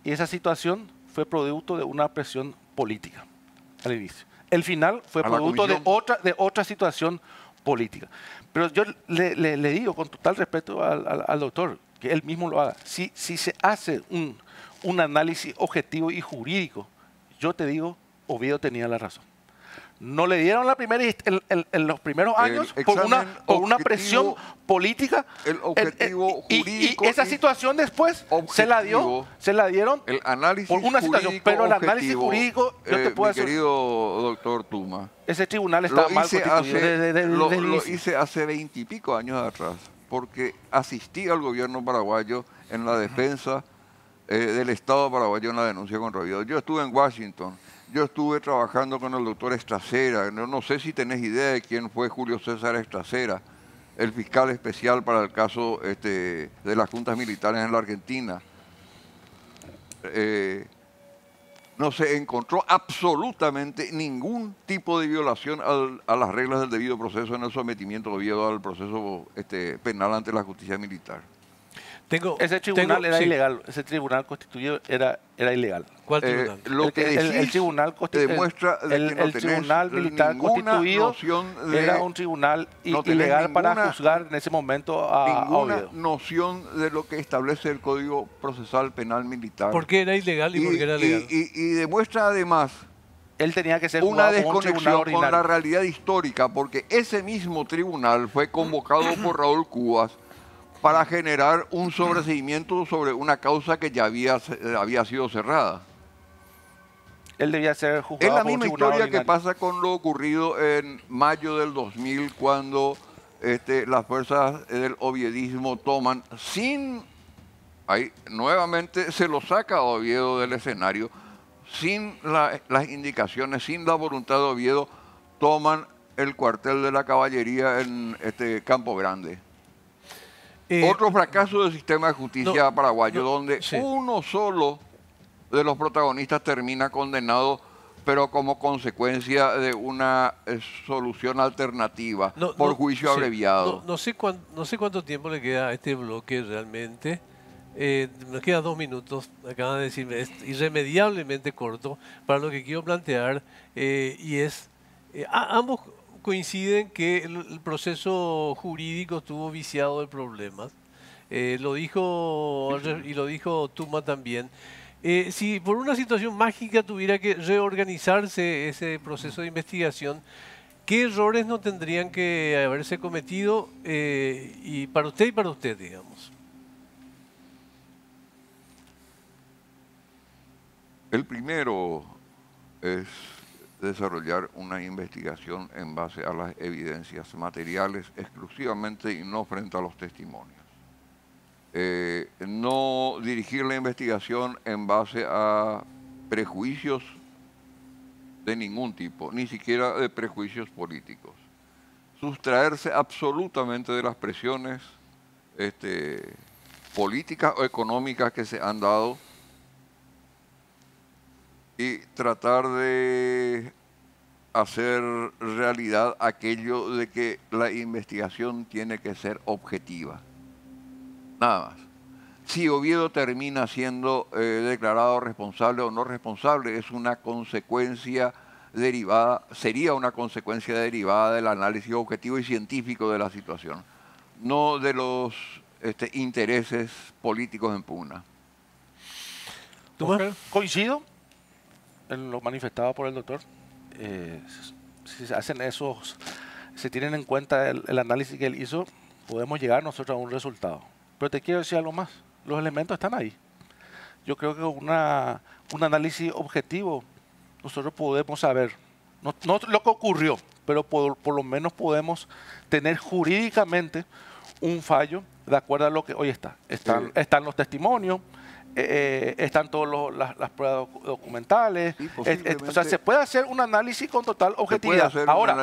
y esa situación fue producto de una presión política al inicio. El final fue producto de otra, de otra situación política. Pero yo le, digo con total respeto al, al doctor, que él mismo lo haga. Si, si se hace un, análisis objetivo y jurídico, yo te digo, Oviedo tenía la razón. No le dieron la primera en, los primeros años por una, una, presión política. El objetivo jurídico. Y, esa situación después se la dio, se la dieron por una situación. Pero el análisis jurídico, yo te eh, puedo decir. Querido doctor Tuma. Ese tribunal está mal constituido. Hace, lo hice hace veintipico años atrás porque asistí al gobierno paraguayo en la defensa eh, del Estado paraguayo en la denuncia contra Vidal. Yo estuve en Washington, yo estuve trabajando con el doctor Estracera, no, sé si tenés idea de quién fue Julio César Estracera, el fiscal especial para el caso este, de las juntas militares en la Argentina. Eh, no se encontró absolutamente ningún tipo de violación a las reglas del debido proceso en el sometimiento debido al proceso este, penal ante la justicia militar ese tribunal era ilegal, ese tribunal constituido era, era ilegal. ¿Cuál eh, tribunal? lo el, que tribunal constituido. Demuestra el, tribunal militar constituido era un tribunal ilegal para juzgar en ese momento a Ninguna noción de lo que establece el Código Procesal Penal Militar. ¿Por qué era ilegal y, por qué era legal? Y, demuestra además. Él tenía que ser una desconexión con la realidad histórica, porque ese mismo tribunal fue convocado por Raúl Cubas para generar un sobreseimiento sobre una causa que ya había, había sido cerrada. Él debía ser juzgado. Es la misma historia que pasa con lo ocurrido en mayo del 2000 cuando este, las fuerzas del obiedismo toman sin, ahí nuevamente se lo saca Oviedo del escenario, sin las indicaciones, sin la voluntad de Oviedo, toman el cuartel de la caballería en este Campo Grande. Eh, Otro fracaso del sistema de justicia paraguayo, donde uno solo de los protagonistas termina condenado, pero como consecuencia de una eh, solución alternativa por juicio abreviado. No, sé cuánto tiempo le queda a este bloque realmente. Eh, nos quedan dos minutos, acaban de decirme, es irremediablemente corto para lo que quiero plantear y es, ambos coinciden que el proceso jurídico estuvo viciado de problemas. Eh, lo dijo y lo dijo Tuma también. Eh, si por una situación mágica tuviera que reorganizarse ese proceso de investigación, ¿qué errores no tendrían que haberse cometido eh, y para usted y para usted, digamos? El primero es desarrollar una investigación en base a las evidencias materiales exclusivamente y no frente a los testimonios. Eh, no dirigir la investigación en base a prejuicios de ningún tipo, ni siquiera de prejuicios políticos. Sustraerse absolutamente de las presiones este, políticas o económicas que se han dado y tratar de hacer realidad aquello de que la investigación tiene que ser objetiva. Nada más. Si Oviedo termina siendo eh, declarado responsable o no responsable, es una consecuencia derivada, sería una consecuencia derivada del análisis objetivo y científico de la situación, no de los este, intereses políticos en pugna. ¿Tú ¿Coincido? lo manifestado por el doctor, eh, si se hacen esos, se si tienen en cuenta el, análisis que él hizo, podemos llegar nosotros a un resultado. Pero te quiero decir algo más, los elementos están ahí. Yo creo que una, un análisis objetivo, nosotros podemos saber, no, no lo que ocurrió, pero por, por lo menos podemos tener jurídicamente un fallo de acuerdo a lo que hoy está. Están, están los testimonios, eh, eh, están todas las, pruebas documentales. o sea, se puede hacer un análisis con total objetividad. Ahora,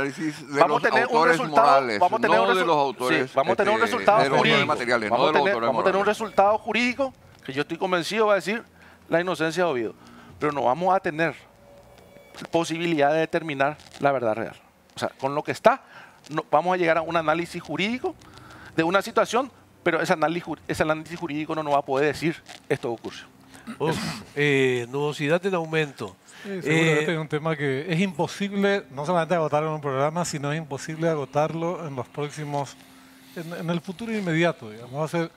vamos a tener un resultado. vamos a tener un resultado jurídico. vamos a tener un este, resultado jurídico que yo estoy convencido va a decir la inocencia de Pero no vamos a tener posibilidad de determinar la verdad real. O sea, con lo que está, no, vamos a llegar a un análisis jurídico de una situación pero ese análisis, análisis jurídico no nos va a poder decir esto ocurre. Uf, eh, nubosidad en aumento. seguramente eh, es un tema que es imposible, no solamente agotarlo en un programa, sino es imposible agotarlo en los próximos, en, el futuro inmediato, digamos. Va a ser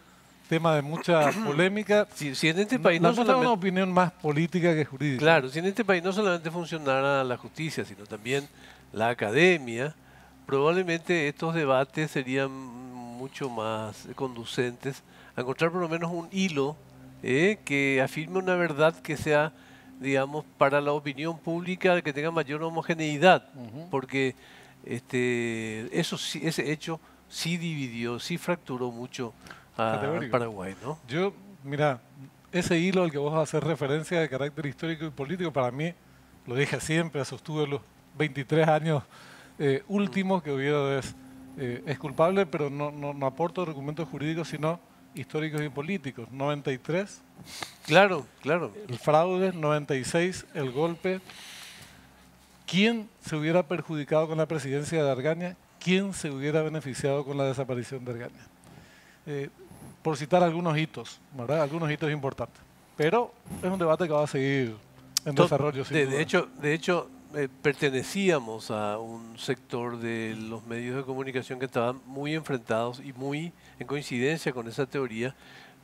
tema de mucha polémica. Si, en este país no, no solamente, una opinión más política que jurídica. Claro, si en este país no solamente funcionara la justicia, sino también la academia, probablemente estos debates serían mucho más conducentes a encontrar por lo menos un hilo eh, que afirme una verdad que sea, digamos, para la opinión pública, que tenga mayor homogeneidad, porque este, eso, ese hecho sí dividió, sí fracturó mucho a Paraguay. ¿no? Yo, mira, ese hilo al que vos hacer referencia de carácter histórico y político, para mí, lo dije siempre, sostuve los 23 años eh, últimos que hubiera eh, es culpable, pero no, aporto no jurídicos, sino históricos y políticos. 93. Claro, claro. El fraude, 96, el golpe. ¿Quién se hubiera perjudicado con la presidencia de Argaña? ¿Quién se hubiera beneficiado con la desaparición de Argaña? Eh, por citar algunos hitos, ¿verdad? Algunos hitos importantes. Pero es un debate que va a seguir en desarrollo. De, de, hecho, de hecho, eh, pertenecíamos a un sector de los medios de comunicación que estaban muy enfrentados y muy en coincidencia con esa teoría.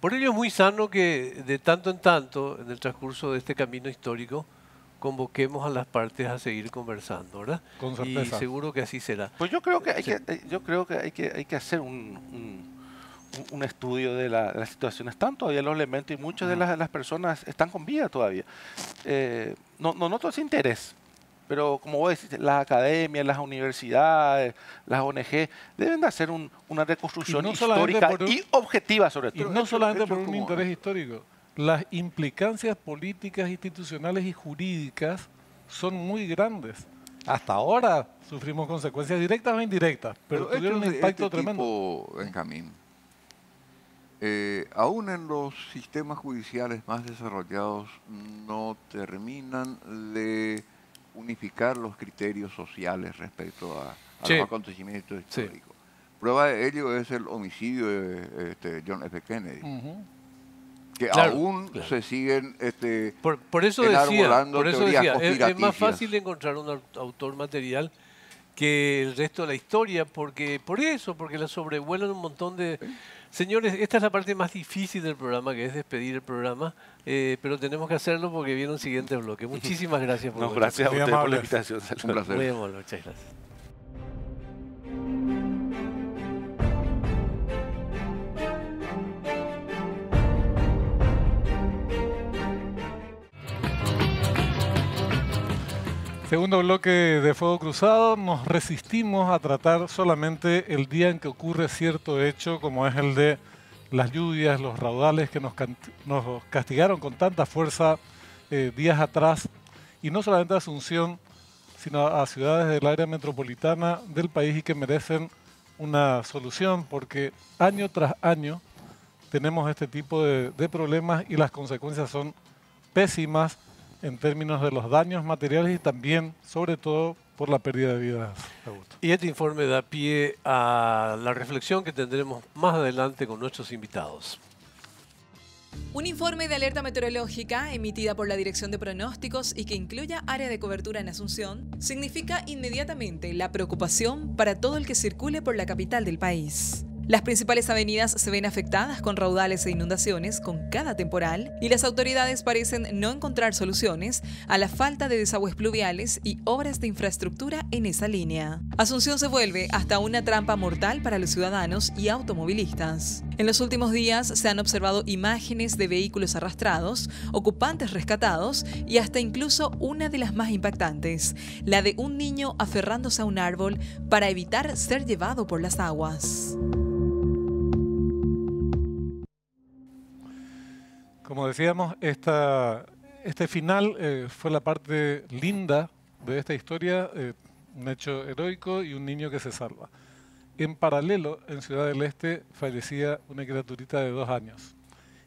Por ello es muy sano que de tanto en tanto, en el transcurso de este camino histórico, convoquemos a las partes a seguir conversando, ¿verdad? Con certeza. Y seguro que así será. Pues yo creo que hay que, eh, yo creo que, hay que, hay que hacer un, un estudio de, la, las situaciones. Están todavía los elementos y muchas de las, las personas están con vida todavía. Eh, no, no noto ese interés. Pero como vos decís, las academias, las universidades, las ONG, deben de hacer una reconstrucción y histórica y objetiva sobre todo. Y no solamente por un interés histórico. Las implicancias políticas, institucionales y jurídicas son muy grandes. Hasta ahora sufrimos consecuencias directas o indirectas, pero, tuvieron un impacto este tremendo. Benjamín, eh, aún en los sistemas judiciales más desarrollados no terminan de unificar los criterios sociales respecto a, los acontecimientos históricos. Prueba de ello es el homicidio de este, John F. Kennedy. Que aún se siguen este, por, eso decía, es, más fácil encontrar un autor material que el resto de la historia, porque por eso, porque la sobrevuelan un montón de... Señores, esta es la parte más difícil del programa, que es despedir el programa, eh, pero tenemos que hacerlo porque viene un siguiente bloque. Muchísimas gracias por no, Gracias a ustedes por la invitación. Muy amable, muchas gracias. Segundo bloque de Fuego Cruzado, nos resistimos a tratar solamente el día en que ocurre cierto hecho como es el de las lluvias, los raudales que nos, castigaron con tanta fuerza eh, días atrás, y no solamente a Asunción, sino a, ciudades del área metropolitana del país y que merecen una solución, porque año tras año tenemos este tipo de problemas y las consecuencias son pésimas en términos de los daños materiales y también, sobre todo, por la pérdida de vidas. Y este informe da pie a la reflexión que tendremos más adelante con nuestros invitados. Un informe de alerta meteorológica emitida por la Dirección de Pronósticos y que incluya área de cobertura en Asunción significa inmediatamente la preocupación para todo el que circule por la capital del país. Las principales avenidas se ven afectadas con raudales e inundaciones con cada temporal y las autoridades parecen no encontrar soluciones a la falta de desagües pluviales y obras de infraestructura en esa línea. Asunción se vuelve hasta una trampa mortal para los ciudadanos y automovilistas. En los últimos días se han observado imágenes de vehículos arrastrados, ocupantes rescatados y hasta incluso una de las más impactantes, la de un niño aferrándose a un árbol para evitar ser llevado por las aguas. Como decíamos, esta, este final eh, fue la parte linda de esta historia, eh, un hecho heroico y un niño que se salva. En paralelo, en Ciudad del Este fallecía una criaturita de dos años.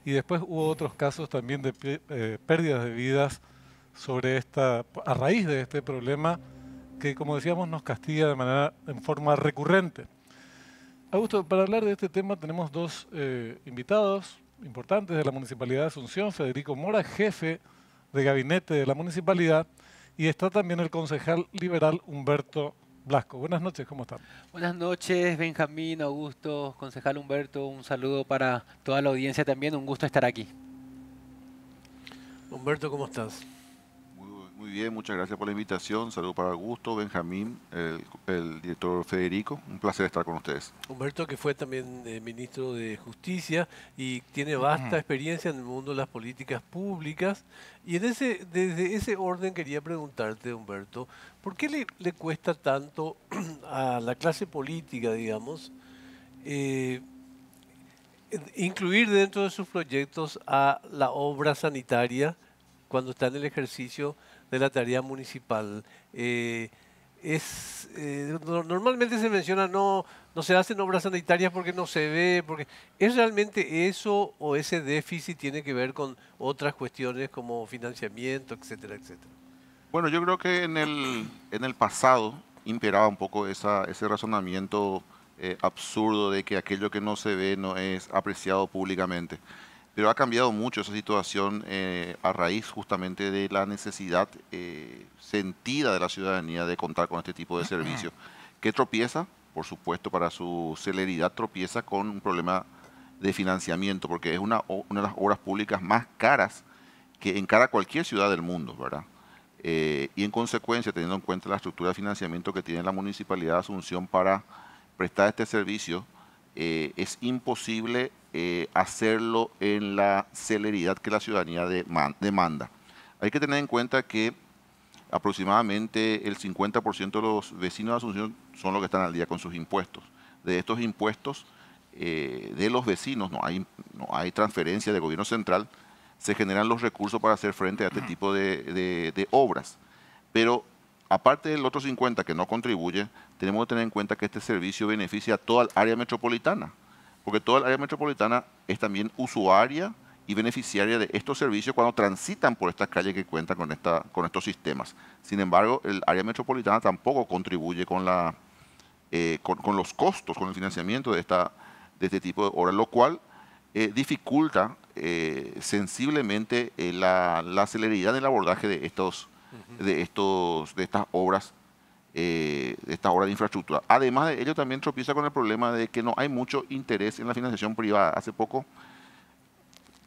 Y después hubo otros casos también de eh, pérdidas de vidas sobre esta, a raíz de este problema que, como decíamos, nos castiga de manera, en forma recurrente. Augusto, para hablar de este tema tenemos dos invitados, importantes de la Municipalidad de Asunción, Federico Mora, jefe de gabinete de la Municipalidad, y está también el concejal liberal Humberto Blasco. Buenas noches, ¿cómo están? Buenas noches, Benjamín, Augusto, concejal Humberto, un saludo para toda la audiencia también, un gusto estar aquí. Humberto, ¿cómo estás? Muy bien, muchas gracias por la invitación. Saludos para Augusto, Benjamín, el, director Federico. Un placer estar con ustedes. Humberto, que fue también eh, ministro de Justicia y tiene vasta experiencia en el mundo de las políticas públicas. Y en ese, desde ese orden quería preguntarte, Humberto, ¿por qué le, cuesta tanto a la clase política, digamos, eh, incluir dentro de sus proyectos a la obra sanitaria cuando está en el ejercicio? de la tarea municipal. Eh, es, eh, normalmente se menciona no, no se hacen obras sanitarias porque no se ve, porque ¿es realmente eso o ese déficit tiene que ver con otras cuestiones como financiamiento, etcétera, etcétera? Bueno, yo creo que en el, en el pasado imperaba un poco esa, ese razonamiento eh, absurdo de que aquello que no se ve no es apreciado públicamente. Pero ha cambiado mucho esa situación eh, a raíz justamente de la necesidad eh, sentida de la ciudadanía de contar con este tipo de servicios, que tropieza, por supuesto, para su celeridad, tropieza con un problema de financiamiento, porque es una, de las obras públicas más caras que encara cualquier ciudad del mundo, ¿verdad? Eh, y en consecuencia, teniendo en cuenta la estructura de financiamiento que tiene la Municipalidad de Asunción para prestar este servicio, es imposible eh, hacerlo en la celeridad que la ciudadanía demanda. Hay que tener en cuenta que aproximadamente el 50% de los vecinos de Asunción son los que están al día con sus impuestos. De estos impuestos eh, de los vecinos, no hay, no hay transferencia de gobierno central, se generan los recursos para hacer frente a este tipo de, de obras. Pero aparte del otro 50 que no contribuye, tenemos que tener en cuenta que este servicio beneficia a toda el área metropolitana porque toda el área metropolitana es también usuaria y beneficiaria de estos servicios cuando transitan por estas calles que cuentan con, esta, con estos sistemas. Sin embargo, el área metropolitana tampoco contribuye con, eh, los costos, con el financiamiento de, esta, de este tipo de obras, lo cual eh, dificulta eh, sensiblemente la, celeridad del abordaje de, estos, de, estos, de estas obras eh, de esta obra de infraestructura. Además de ello, también tropieza con el problema de que no hay mucho interés en la financiación privada. Hace poco,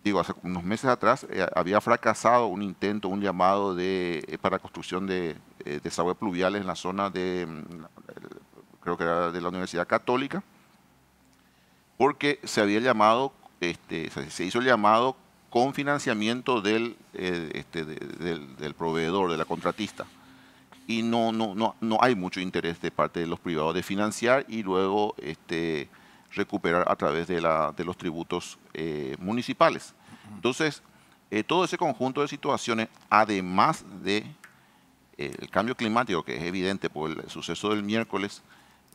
digo, hace unos meses atrás, eh, había fracasado un intento, un llamado de, eh, para construcción de desagües pluviales en la zona de, mm, creo que era de la Universidad Católica, porque se había llamado, este, se hizo el llamado con financiamiento del, este, del proveedor, de la contratista y no, no, no, no hay mucho interés de parte de los privados de financiar y luego este, recuperar a través de, la, de los tributos eh, municipales. Entonces, eh, todo ese conjunto de situaciones, además de eh, el cambio climático, que es evidente por el suceso del miércoles,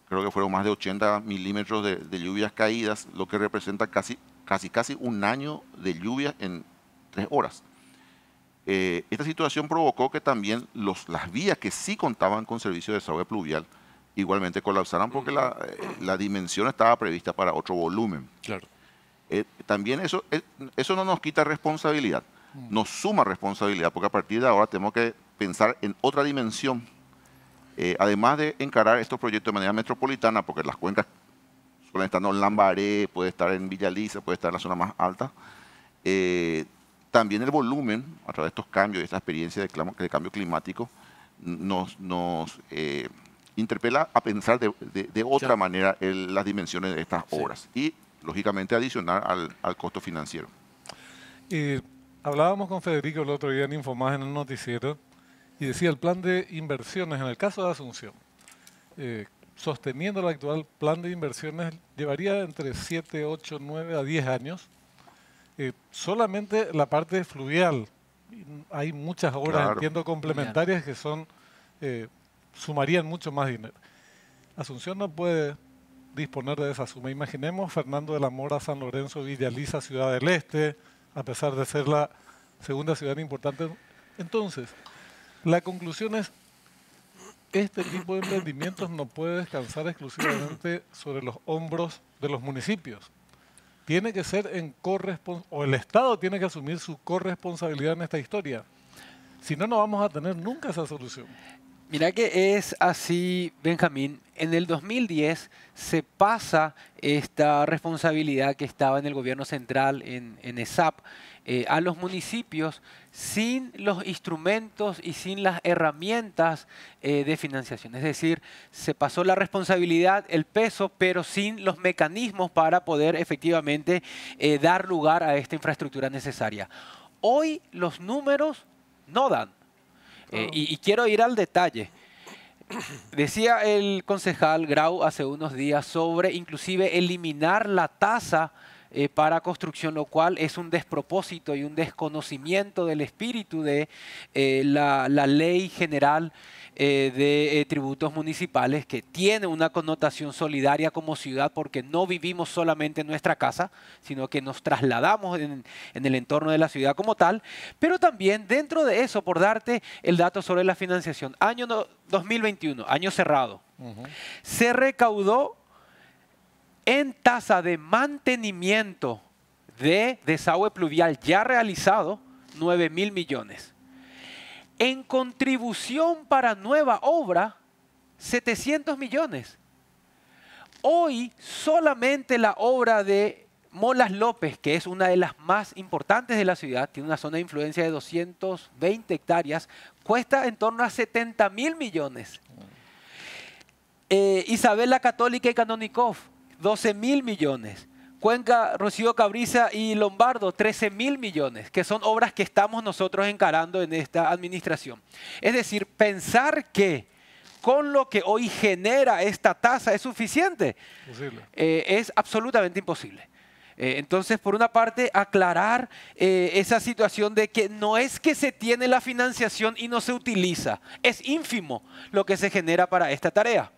creo que fueron más de 80 milímetros de, de lluvias caídas, lo que representa casi, casi, casi un año de lluvias en tres horas. Eh, esta situación provocó que también las vías que sí contaban con servicio de desagüe pluvial igualmente colapsaran porque la, eh, dimensión estaba prevista para otro volumen. Eh, también eso, eso no nos quita responsabilidad, mm. nos suma responsabilidad, porque a partir de ahora tenemos que pensar en otra dimensión. además de encarar estos proyectos de manera metropolitana, porque las cuencas suelen estar en Lambaré, puede estar en Villaliza, puede estar en la zona más alta, también el volumen, a través de estos cambios y esta experiencia de, cambio climático, nos, eh, interpela a pensar de, otra manera las dimensiones de estas obras y, lógicamente, adicionar al, costo financiero. hablábamos con Federico el otro día en Infomás en el noticiero y decía el plan de inversiones, en el caso de Asunción, eh, sosteniendo el actual plan de inversiones, llevaría entre 7, 8, 9 a 10 años eh, solamente la parte fluvial. Hay muchas obras, entiendo, complementarias que son eh, sumarían mucho más dinero. Asunción no puede disponer de esa suma. Imaginemos Fernando de la Mora, San Lorenzo, Villaliza, Ciudad del Este, a pesar de ser la segunda ciudad importante. Entonces, la conclusión es, este tipo de emprendimientos no puede descansar exclusivamente sobre los hombros de los municipios tiene que ser en corresponsabilidad, o el Estado tiene que asumir su corresponsabilidad en esta historia. Si no, no vamos a tener nunca esa solución. Mira que es así, Benjamín. En el 2010 se pasa esta responsabilidad que estaba en el gobierno central, en, ESAP, e eh, a los municipios sin los instrumentos y sin las herramientas eh, de financiación. Es decir, se pasó la responsabilidad, el peso, pero sin los mecanismos para poder efectivamente eh, dar lugar a esta infraestructura necesaria. Hoy los números no dan eh, oh. y, quiero ir al detalle. Decía el concejal Grau hace unos días sobre inclusive eliminar la tasa eh, para construcción, lo cual es un despropósito y un desconocimiento del espíritu de eh, la, la, ley general eh, de eh, tributos municipales que tiene una connotación solidaria como ciudad porque no vivimos solamente en nuestra casa, sino que nos trasladamos en, el entorno de la ciudad como tal, pero también dentro de eso, por darte el dato sobre la financiación, año 2021, año cerrado, se recaudó en tasa de mantenimiento de desagüe pluvial ya realizado 9 mil millones. En contribución para nueva obra, 700 millones. Hoy solamente la obra de Molas López, que es una de las más importantes de la ciudad, tiene una zona de influencia de 220 hectáreas, cuesta en torno a 70 mil millones. Eh, Isabel la Católica y Canonikov, 12 mil millones. Cuenca, Rocío Cabriza y Lombardo, 13 mil millones, que son obras que estamos nosotros encarando en esta administración. Es decir, pensar que con lo que hoy genera esta tasa es suficiente eh, es absolutamente imposible. Eh, entonces, por una parte, aclarar eh, esa situación de que no es que se tiene la financiación y no se utiliza, es ínfimo lo que se genera para esta tarea.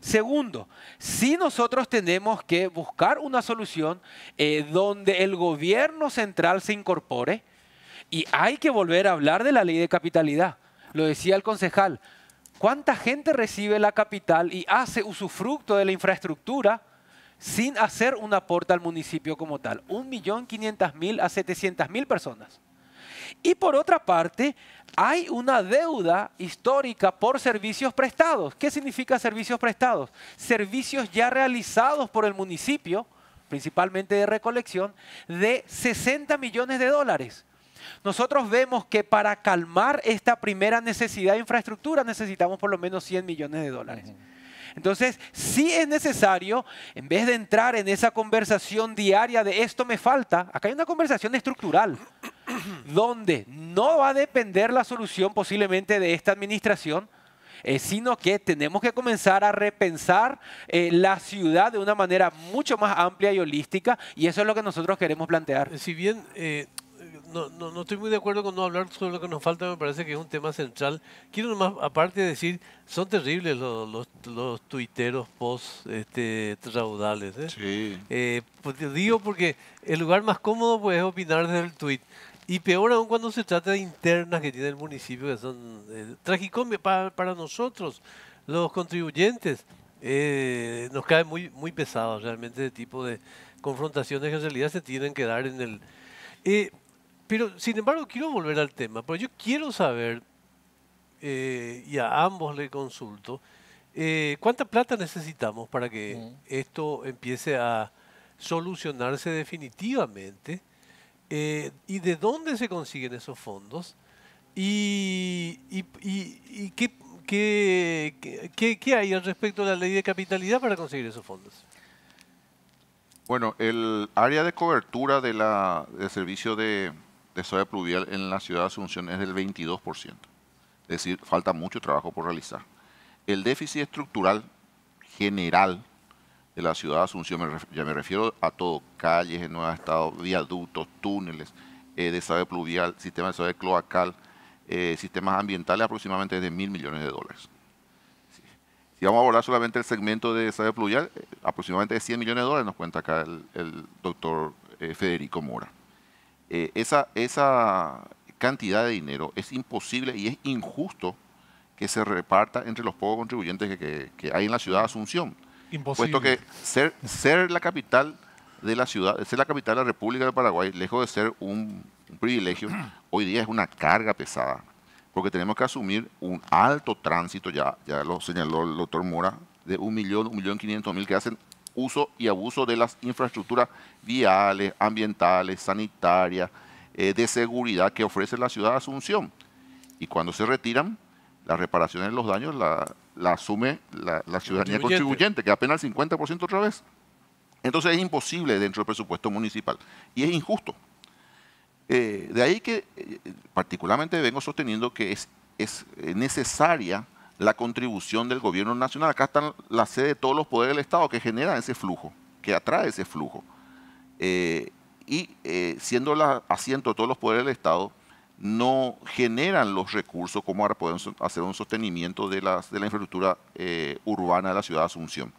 Segundo, si nosotros tenemos que buscar una solución eh, donde el gobierno central se incorpore, y hay que volver a hablar de la ley de capitalidad. Lo decía el concejal, ¿cuánta gente recibe la capital y hace usufructo de la infraestructura? sin hacer un aporte al municipio como tal. Un millón mil a mil personas. Y por otra parte, hay una deuda histórica por servicios prestados. ¿Qué significa servicios prestados? Servicios ya realizados por el municipio, principalmente de recolección, de 60 millones de dólares. Nosotros vemos que para calmar esta primera necesidad de infraestructura necesitamos por lo menos 100 millones de dólares. Entonces, sí es necesario, en vez de entrar en esa conversación diaria de esto me falta, acá hay una conversación estructural donde no va a depender la solución posiblemente de esta administración, eh, sino que tenemos que comenzar a repensar eh, la ciudad de una manera mucho más amplia y holística, y eso es lo que nosotros queremos plantear. Eh, si bien no, estoy muy de acuerdo con no hablar sobre lo que nos falta, me parece que es un tema central, quiero nomás, aparte decir, son terribles los, los, tuiteros post este, raudales. Sí. Pues, digo porque el lugar más cómodo pues, es opinar desde el tuit. Y peor aún cuando se trata de internas que tiene el municipio, que son eh, para, nosotros, los contribuyentes. Eh, nos cae muy, muy pesado realmente de tipo de confrontaciones que en realidad se tienen que dar en el... Eh, pero, sin embargo, quiero volver al tema, pero yo quiero saber, eh, y a ambos le consulto, ¿cuánta plata necesitamos para que mm. esto empiece a solucionarse definitivamente? Eh, y de dónde se consiguen esos fondos y, qué, hay al respecto de la ley de capitalidad para conseguir esos fondos. Bueno, el área de cobertura del servicio de, de soya pluvial en la ciudad de Asunción es del 22%. Es decir, falta mucho trabajo por realizar. El déficit estructural general de la ciudad de Asunción, ya me refiero a todo, calles en nuevos estados, viaductos, túneles, eh, de desagüe pluvial, sistema de desagüe cloacal, eh, sistemas ambientales aproximadamente de mil millones de dólares. Si, vamos a abordar solamente el segmento de desagüe pluvial, eh, aproximadamente de 100 millones de dólares nos cuenta acá el, doctor Federico Mora. esa, esa cantidad de dinero es imposible y es injusto que se reparta entre los pocos contribuyentes que hay en la ciudad de Asunción Puesto que ser, ser la capital de la ciudad, ser la capital de la República de Paraguay, lejos de ser un, privilegio, hoy día es una carga pesada, porque tenemos que asumir un alto tránsito, ya, ya lo señaló el doctor Mora, de un millón, un millón quinientos mil que hacen uso y abuso de las infraestructuras viales, ambientales, sanitarias, eh, de seguridad que ofrece la ciudad de Asunción. Y cuando se retiran, las reparaciones de los daños la, la asume la, ciudadanía contribuyente. que apenas el 50% otra vez. Entonces es imposible dentro del presupuesto municipal y es injusto. Eh, de ahí que eh, particularmente vengo sosteniendo que es, es eh, necesaria la contribución del gobierno nacional. Acá están la sede de todos los poderes del Estado que genera ese flujo, que atrae ese flujo. y siendo la asiento de todos los poderes del Estado, no generan los recursos como para podemos hacer un sostenimiento de, de la infraestructura eh, urbana de la ciudad de Asunción.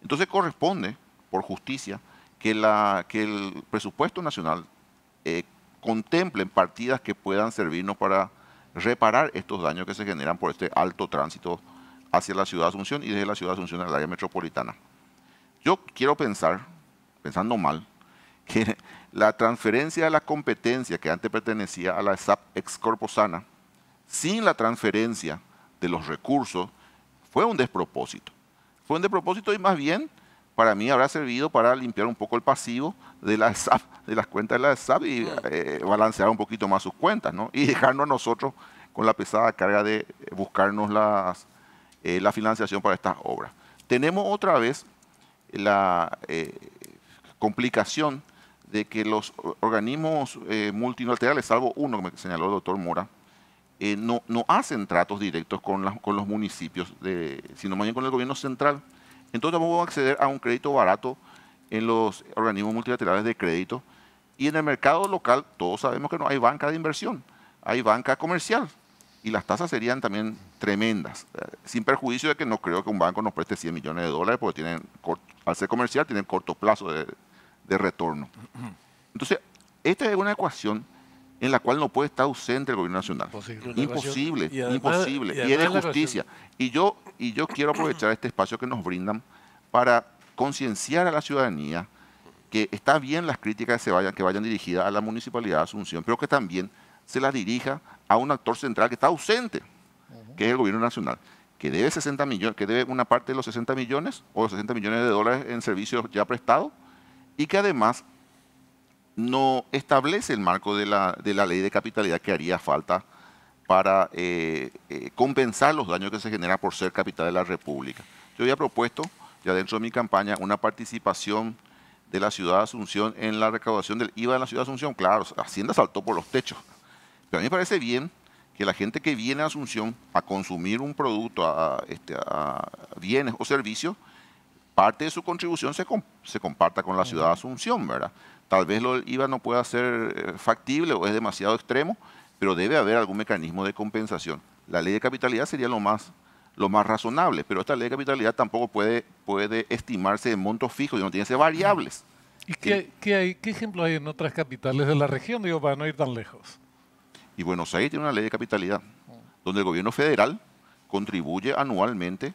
Entonces corresponde, por justicia, que, la, que el presupuesto nacional eh, contemple partidas que puedan servirnos para reparar estos daños que se generan por este alto tránsito hacia la ciudad de Asunción y desde la ciudad de Asunción al área metropolitana. Yo quiero pensar, pensando mal, que la transferencia de la competencia que antes pertenecía a la SAP ex corposana, sin la transferencia de los recursos, fue un despropósito. Fue un despropósito y más bien para mí habrá servido para limpiar un poco el pasivo de la de las cuentas de la SAP y mm. eh, balancear un poquito más sus cuentas, ¿no? Y dejarnos a nosotros con la pesada carga de buscarnos las, eh, la financiación para estas obras. Tenemos otra vez la eh, complicación de que los organismos eh, multilaterales, salvo uno que me señaló el doctor Mora, eh, no, no, hacen tratos directos con, con los municipios, de, sino más bien con el gobierno central. Entonces tampoco a acceder a un crédito barato en los organismos multilaterales de crédito. Y en el mercado local todos sabemos que no hay banca de inversión, hay banca comercial. Y las tasas serían también tremendas, eh, sin perjuicio de que no creo que un banco nos preste 100 millones de dólares, porque tienen, al ser comercial tienen corto plazo de, de retorno. Entonces, esta es una ecuación en la cual no puede estar ausente el gobierno nacional. Imposible, imposible. Y, es de justicia. Y yo, y yo quiero aprovechar este espacio que nos brindan para concienciar a la ciudadanía que está bien las críticas que, se vayan, que vayan dirigidas a la Municipalidad de Asunción, pero que también se las dirija a un actor central que está ausente, que es el gobierno nacional, que debe 60 millones, que debe una parte de los 60 millones o 60 millones de dólares en servicios ya prestados, y que además no establece el marco de la, ley de capitalidad que haría falta para eh, eh, compensar los daños que se generan por ser capital de la República. Yo había propuesto, ya dentro de mi campaña, una participación de la ciudad de Asunción en la recaudación del IVA de la ciudad de Asunción. Claro, Hacienda saltó por los techos. Pero a mí me parece bien que la gente que viene a Asunción a consumir un producto, a, este, a bienes o servicios, parte de su contribución se, comparta con la ciudad de Asunción, ¿verdad? Tal vez lo IVA no pueda ser eh, factible o es demasiado extremo, pero debe haber algún mecanismo de compensación. La ley de capitalidad sería lo más, razonable, pero esta ley de capitalidad tampoco puede, estimarse en montos fijos, y no tiene que ser variables. ¿Y qué, hay, qué ejemplo hay en otras capitales de la región, digo, para no ir tan lejos? Y Buenos Aires tiene una ley de capitalidad, donde el gobierno federal contribuye anualmente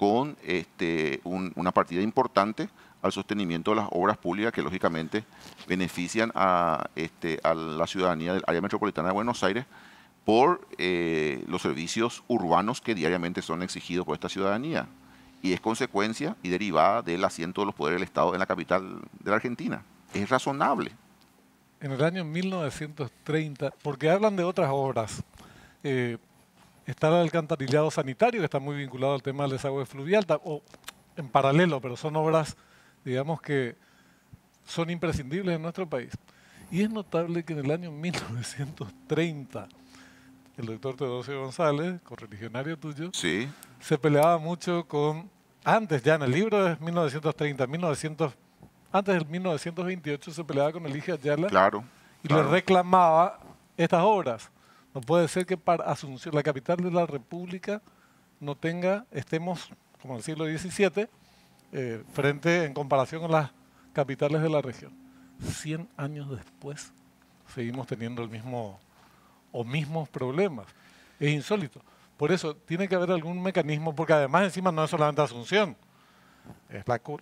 con este, una partida importante al sostenimiento de las obras públicas que lógicamente benefician a, este, la ciudadanía del área metropolitana de Buenos Aires por eh, los servicios urbanos que diariamente son exigidos por esta ciudadanía. Y es consecuencia y derivada del asiento de los poderes del Estado en la capital de la Argentina. Es razonable. En el año 1930, porque hablan de otras obras, eh, Está el alcantarillado sanitario, que está muy vinculado al tema del desagüe fluvial, o en paralelo, pero son obras, digamos, que son imprescindibles en nuestro país. Y es notable que en el año 1930, el doctor Teodosio González, correligionario tuyo, sí. se peleaba mucho con, antes ya en el libro de 1930, 1900, antes del 1928 se peleaba con Elige Ayala claro, y le reclamaba estas obras. No puede ser que para Asunción, la capital de la República, no tenga, estemos, como en el siglo XVII, eh, frente en comparación con las capitales de la región. 100 años después seguimos teniendo el mismo o mismos problemas. Es insólito. Por eso tiene que haber algún mecanismo, porque además encima no es solamente Asunción,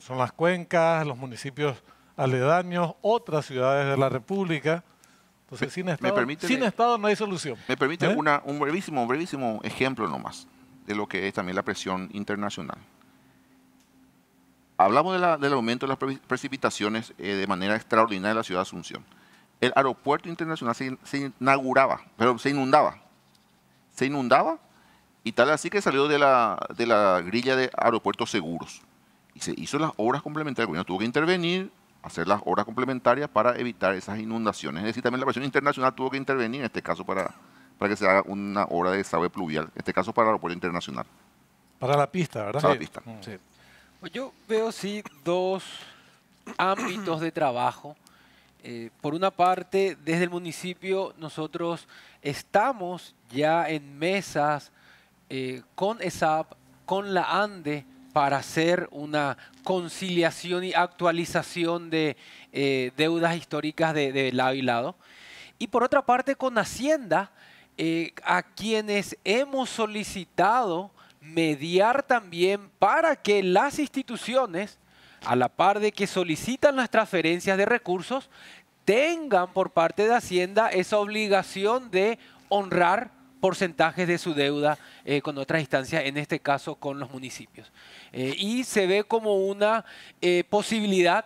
son las cuencas, los municipios aledaños, otras ciudades de la República. Entonces, sin Estado, sin Estado no hay solución. Me permite ¿eh? una, un brevísimo, brevísimo ejemplo nomás de lo que es también la presión internacional. Hablamos del aumento de las precipitaciones eh, de manera extraordinaria en la ciudad de Asunción. El aeropuerto internacional se, inauguraba, pero se inundaba. Se inundaba y tal así que salió de la, de la grilla de aeropuertos seguros. Y se hizo las obras complementarias. El gobierno tuvo que intervenir, hacer las obras complementarias para evitar esas inundaciones. Es decir, también la presión internacional tuvo que intervenir en este caso para, para que se haga una obra de desagüe pluvial, en este caso para el aeropuerto internacional. Para la pista, ¿verdad? Para la pista. Mm. Pues yo veo sí dos ámbitos de trabajo. Eh, por una parte, desde el municipio nosotros estamos ya en mesas eh, con ESAP, con la ANDE, para hacer una conciliación y actualización de eh, deudas históricas de, lado y lado. Y por otra parte, con Hacienda, eh, a quienes hemos solicitado mediar también para que las instituciones, a la par de que solicitan las transferencias de recursos, tengan por parte de Hacienda esa obligación de honrar porcentajes de su deuda eh, con otras instancias, en este caso con los municipios. Eh, y se ve como una eh, posibilidad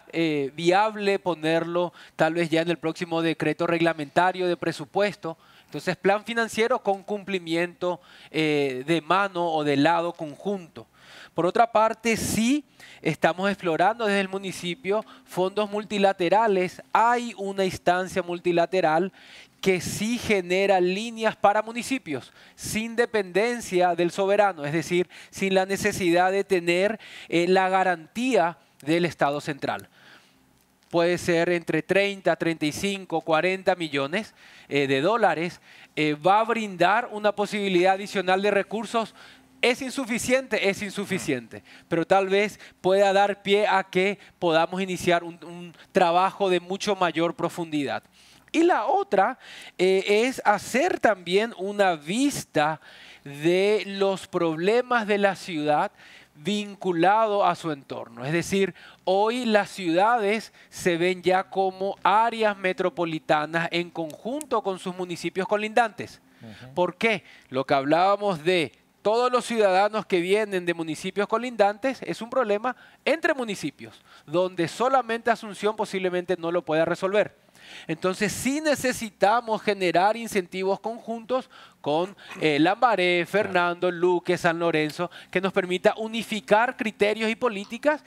viable ponerlo tal vez ya en el próximo decreto reglamentario de presupuesto. Entonces, plan financiero con cumplimiento de mano o de lado conjunto. Por otra parte, sí estamos explorando desde el municipio fondos multilaterales. Hay una instancia multilateral que sí genera líneas para municipios, sin dependencia del soberano, es decir, sin la necesidad de tener eh, la garantía del Estado central. Puede ser entre 30, 35, 40 millones eh, de dólares. Eh, va a brindar una posibilidad adicional de recursos ¿Es insuficiente? Es insuficiente, pero tal vez pueda dar pie a que podamos iniciar un, trabajo de mucho mayor profundidad. Y la otra eh, es hacer también una vista de los problemas de la ciudad vinculado a su entorno. Es decir, hoy las ciudades se ven ya como áreas metropolitanas en conjunto con sus municipios colindantes. ¿Por qué? Lo que hablábamos de todos los ciudadanos que vienen de municipios colindantes es un problema entre municipios, donde solamente Asunción posiblemente no lo pueda resolver. Entonces sí necesitamos generar incentivos conjuntos con eh, Lambaré, Fernando, Luque, San Lorenzo, que nos permita unificar criterios y políticas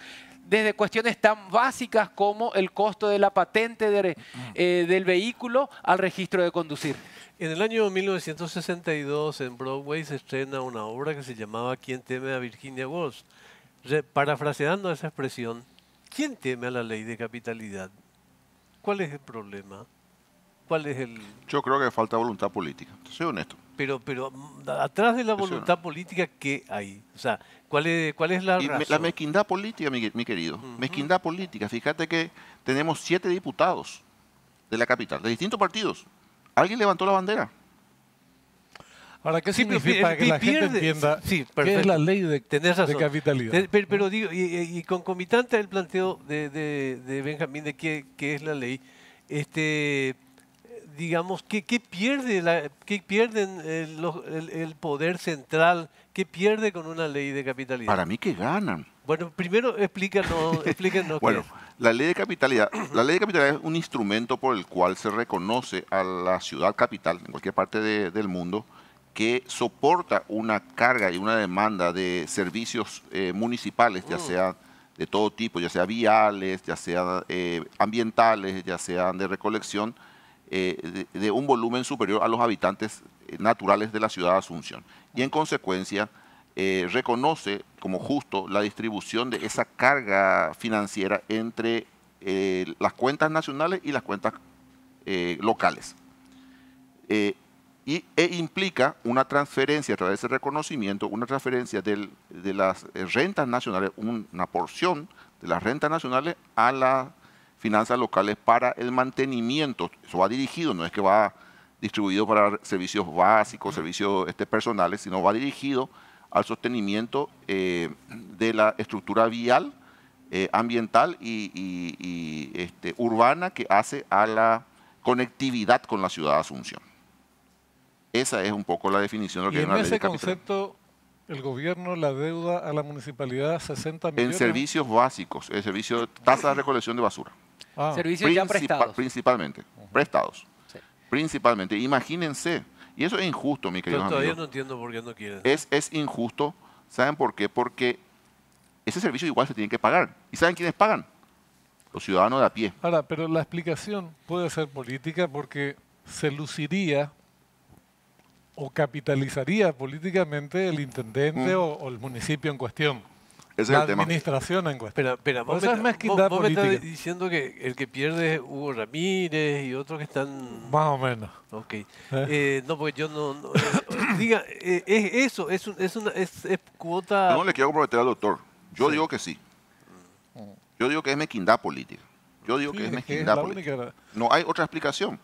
desde cuestiones tan básicas como el costo de la patente eh, del vehículo al registro de conducir. En el año 1962 en Broadway se estrena una obra que se llamaba ¿Quién teme a Virginia Woolf? Parafraseando esa expresión, ¿quién teme a la ley de capitalidad? ¿Cuál es el problema? ¿Cuál es el...? Yo creo que falta voluntad política, soy honesto. Pero, pero atrás de la voluntad política, ¿qué hay? O sea, ¿cuál es, cuál es la La mezquindad política, mi, querido. Mezquindad política. Fíjate que tenemos siete diputados de la capital, de distintos partidos. Alguien levantó la bandera. ¿Para ¿qué para que la gente entienda qué es la ley de, de capitalidad? Pero, digo, y, concomitante al planteo de, Benjamín de qué, es la ley, este, digamos, ¿qué, pierde la, qué pierden eh, el, poder central? ¿Qué pierde con una ley de capitalidad? Para mí que ganan. Bueno, primero explíquenos bueno, qué es. La ley, de capitalidad, la ley de capitalidad es un instrumento por el cual se reconoce a la ciudad capital en cualquier parte del mundo que soporta una carga y una demanda de servicios eh, municipales, ya mm. sea de todo tipo, ya sea viales, ya sea eh, ambientales, ya sean de recolección, eh, de, un volumen superior a los habitantes naturales de la ciudad de Asunción. Y en consecuencia, reconoce como justo la distribución de esa carga financiera entre las cuentas nacionales y las cuentas locales y, e implica una transferencia a través de ese reconocimiento, una transferencia de las eh, rentas nacionales, una porción de las rentas nacionales a las finanzas locales para el mantenimiento. Eso va dirigido, no es que va distribuido para servicios básicos, servicios este, personales, sino va dirigido al sostenimiento eh, de la estructura vial, eh, ambiental y, este, urbana que hace a la conectividad con la ciudad de Asunción. Esa es un poco la definición de lo que en ese concepto, el gobierno la deuda a la municipalidad 60 millones. En servicios básicos, el servicio de tasa de recolección de basura. Ah. Servicios ya prestados. Principalmente, prestados. Principalmente, imagínense. Y eso es injusto, mi querido. Yo todavía no entiendo por qué no quieren. Es, es injusto. ¿Saben por qué? Porque ese servicio igual se tiene que pagar. ¿Y saben quiénes pagan? Los ciudadanos de a pie. Ahora, pero la explicación puede ser política porque se luciría o capitalizaría políticamente el intendente mm. o, el municipio en cuestión. es el tema. administración en cuestión. Pero, pero vos, me, vos, estás diciendo que el que pierde es Hugo Ramírez y otros que están... Más o menos. Ok. ¿Eh? Eh, no, porque yo no... Eh, diga, es eso, es, es es, cuota... no le quiero prometer al doctor. Yo digo que sí. Yo digo que es mequindad política. Yo digo que es mezquindad política. No hay otra explicación.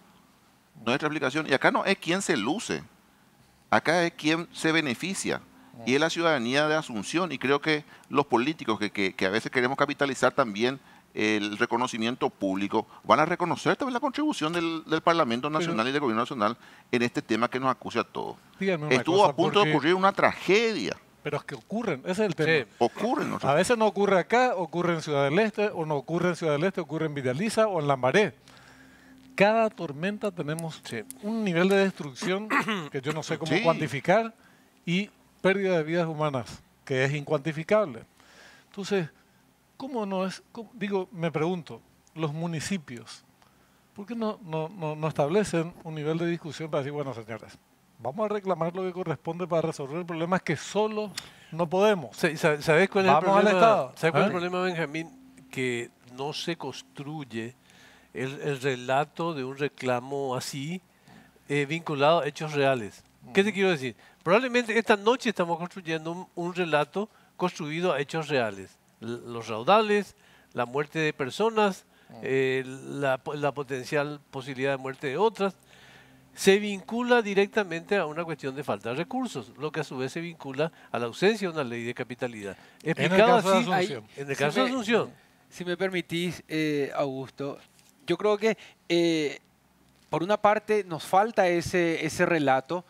No hay otra explicación. Y acá no es quién se luce. Acá es quien se beneficia ah. y es la ciudadanía de Asunción y creo que los políticos que, a veces queremos capitalizar también el reconocimiento público, van a reconocer también la contribución del, Parlamento Nacional y del Gobierno Nacional en este tema que nos acusa a todos. Estuvo a punto de ocurrir una tragedia. Pero es que ocurren, ese es el tema. Ocurren. A veces no ocurre acá, ocurre en Ciudad del Este, o no ocurre en Ciudad del Este, ocurre en Vidaliza o en Lambaré cada tormenta tenemos un nivel de destrucción que yo no sé cómo cuantificar y pérdida de vidas humanas, que es incuantificable. Entonces, ¿cómo no es? digo, me pregunto, los municipios, ¿por qué no, no, establecen un nivel de discusión para decir, bueno, señores, vamos a reclamar lo que corresponde para resolver problemas que solo no podemos. ¿Sabes cuál el problema? ¿Sabes cuál es el ¿Eh? problema, Benjamín? Que no se construye el, relato de un reclamo así eh, vinculado a hechos reales. ¿Qué te quiero decir? Probablemente esta noche estamos construyendo un, relato construido a hechos reales. los raudales, la muerte de personas, mm. eh, la, potencial posibilidad de muerte de otras, se vincula directamente a una cuestión de falta de recursos, lo que a su vez se vincula a la ausencia de una ley de capitalidad. Explicado en el caso así, de Asunción. en el caso si Asunción. Me, si me permitís, eh, Augusto, yo creo que eh, por una parte nos falta ese, ese relato.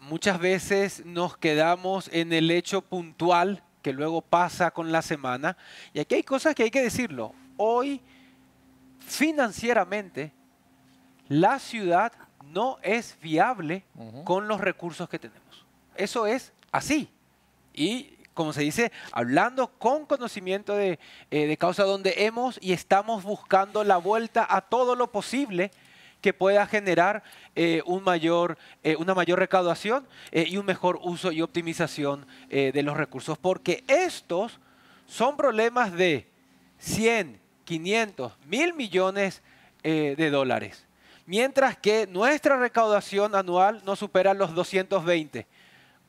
Muchas veces nos quedamos en el hecho puntual que luego pasa con la semana. Y aquí hay cosas que hay que decirlo. Hoy, financieramente, la ciudad no es viable con los recursos que tenemos. Eso es así. Y como se dice, hablando con conocimiento eh, de, causa, donde hemos y estamos buscando la vuelta a todo lo posible que pueda generar eh, un mayor, eh, una mayor recaudación y un mejor uso y optimización de los recursos, porque estos son problemas de 100, 500, 1000 millones de dólares, mientras que nuestra recaudación anual no supera los 220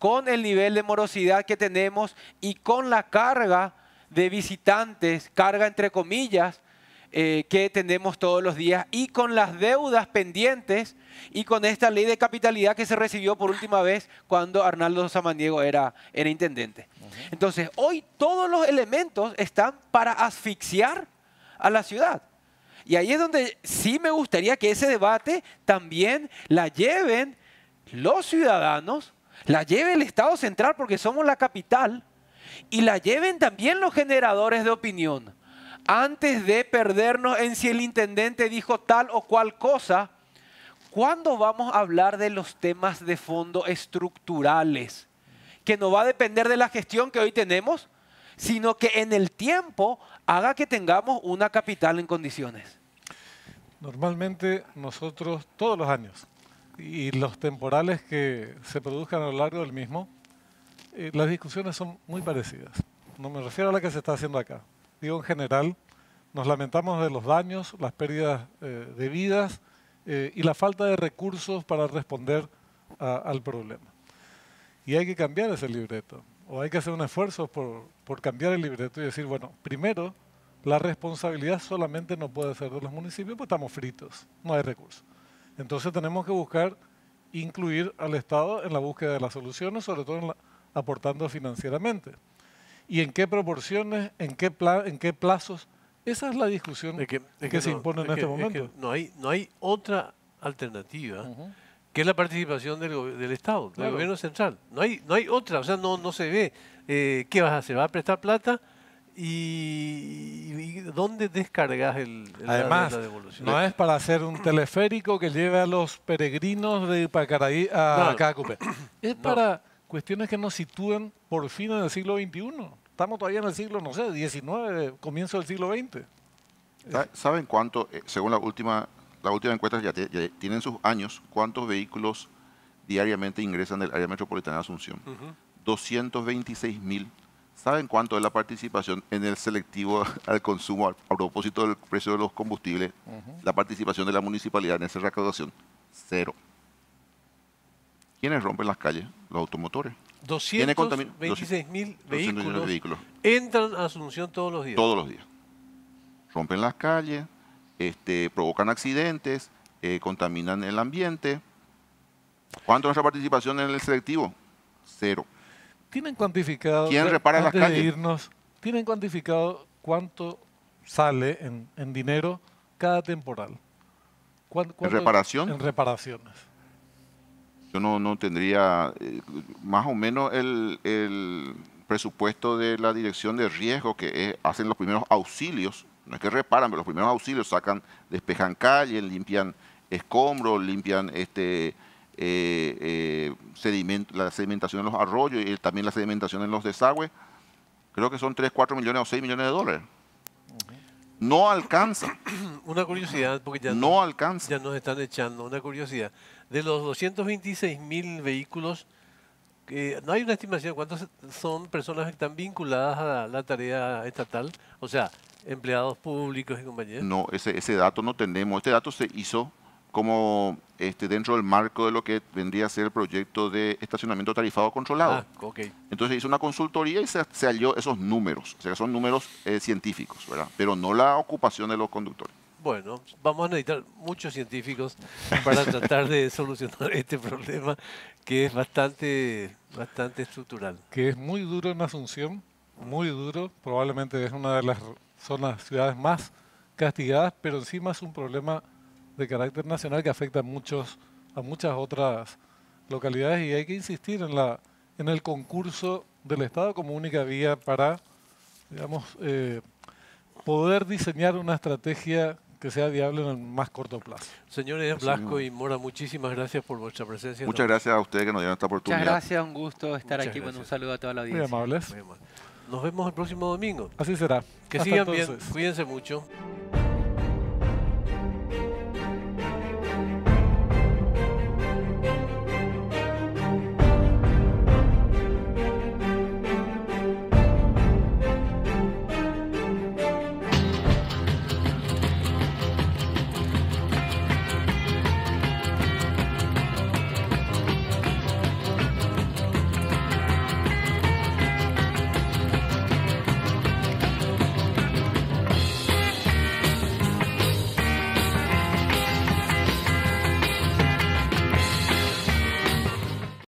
con el nivel de morosidad que tenemos y con la carga de visitantes, carga entre comillas, eh, que tenemos todos los días y con las deudas pendientes y con esta ley de capitalidad que se recibió por última vez cuando Arnaldo Samaniego era, intendente. Entonces, hoy todos los elementos están para asfixiar a la ciudad. Y ahí es donde sí me gustaría que ese debate también la lleven los ciudadanos la lleve el Estado central porque somos la capital y la lleven también los generadores de opinión. Antes de perdernos en si el intendente dijo tal o cual cosa, ¿cuándo vamos a hablar de los temas de fondo estructurales? Que no va a depender de la gestión que hoy tenemos, sino que en el tiempo haga que tengamos una capital en condiciones. Normalmente nosotros todos los años y los temporales que se produzcan a lo largo del mismo, eh, las discusiones son muy parecidas. No me refiero a la que se está haciendo acá. Digo en general, nos lamentamos de los daños, las pérdidas eh, de vidas eh, y la falta de recursos para responder al problema. Y hay que cambiar ese libreto, o hay que hacer un esfuerzo por, cambiar el libreto y decir, bueno, primero, la responsabilidad solamente no puede ser de los municipios, porque estamos fritos, no hay recursos. Entonces tenemos que buscar incluir al Estado en la búsqueda de las soluciones, sobre todo aportando financieramente. ¿Y en qué proporciones, en qué, en qué plazos? Esa es la discusión que, se impone en este momento. no, hay, no hay otra alternativa que es la participación del, Estado, del gobierno central. No hay, no hay otra, o sea, no, se ve eh, qué vas a hacer, vas a prestar plata ¿Y, dónde descargas el, Además, no es para hacer un teleférico que lleve a los peregrinos de Pacaraí a no. Es para cuestiones que nos sitúan por fin en el siglo XXI. Estamos todavía en el siglo, no sé, XIX, comienzo del siglo XX. ¿Saben cuánto, eh, según la última, la última encuesta, ya, tienen sus años, cuántos vehículos diariamente ingresan del área metropolitana de Asunción? 226.000 mil ¿Saben cuánto es la participación en el selectivo al consumo a, propósito del precio de los combustibles? La participación de la municipalidad en esa recaudación, cero. ¿Quiénes rompen las calles? Los automotores. 226 mil vehículos, vehículos, entran a Asunción todos los días. Todos los días. Rompen las calles, este, provocan accidentes, eh, contaminan el ambiente. ¿Cuánto es nuestra participación en el selectivo? Cero. ¿Tienen cuantificado? ¿Quién repara las calles? irnos, ¿Tienen cuantificado cuánto sale en, en dinero cada temporal? ¿En reparación? En reparaciones. Yo no, tendría eh, más o menos el, presupuesto de la dirección de riesgo que eh, hacen los primeros auxilios, no es que reparan, pero los primeros auxilios sacan, despejan calles, limpian escombros, limpian este eh, eh, la sedimentación en los arroyos y también la sedimentación en los desagües, creo que son 3, 4 millones o 6 millones de dólares. No alcanza. Una curiosidad, porque ya, no, alcanza. nos están echando, una curiosidad. De los 226 mil vehículos, eh, no hay una estimación de cuántas son personas que están vinculadas a la tarea estatal, o sea, empleados públicos y compañeros No, ese, ese dato no tenemos. Este dato se hizo como este, dentro del marco de lo que vendría a ser el proyecto de estacionamiento tarifado controlado. Ah, okay. Entonces hizo una consultoría y se, halló esos números, o sea, son números eh, científicos, ¿verdad? Pero no la ocupación de los conductores. Bueno, vamos a necesitar muchos científicos para tratar de solucionar este problema que es bastante, bastante estructural. Que es muy duro en Asunción, muy duro, probablemente es una de las zonas, ciudades más castigadas, pero encima es un problema de carácter nacional que afecta a, muchos, a muchas otras localidades y hay que insistir en, la, en el concurso del Estado como única vía para, digamos, eh, poder diseñar una estrategia que sea viable en el más corto plazo. Señores Blasco y Mora, muchísimas gracias por vuestra presencia. Muchas gracias a ustedes que nos dieron esta oportunidad. Muchas gracias, un gusto estar aquí. un saludo a toda la audiencia. Muy amables. Nos vemos el próximo domingo. Así será. Que sigan bien, cuídense mucho.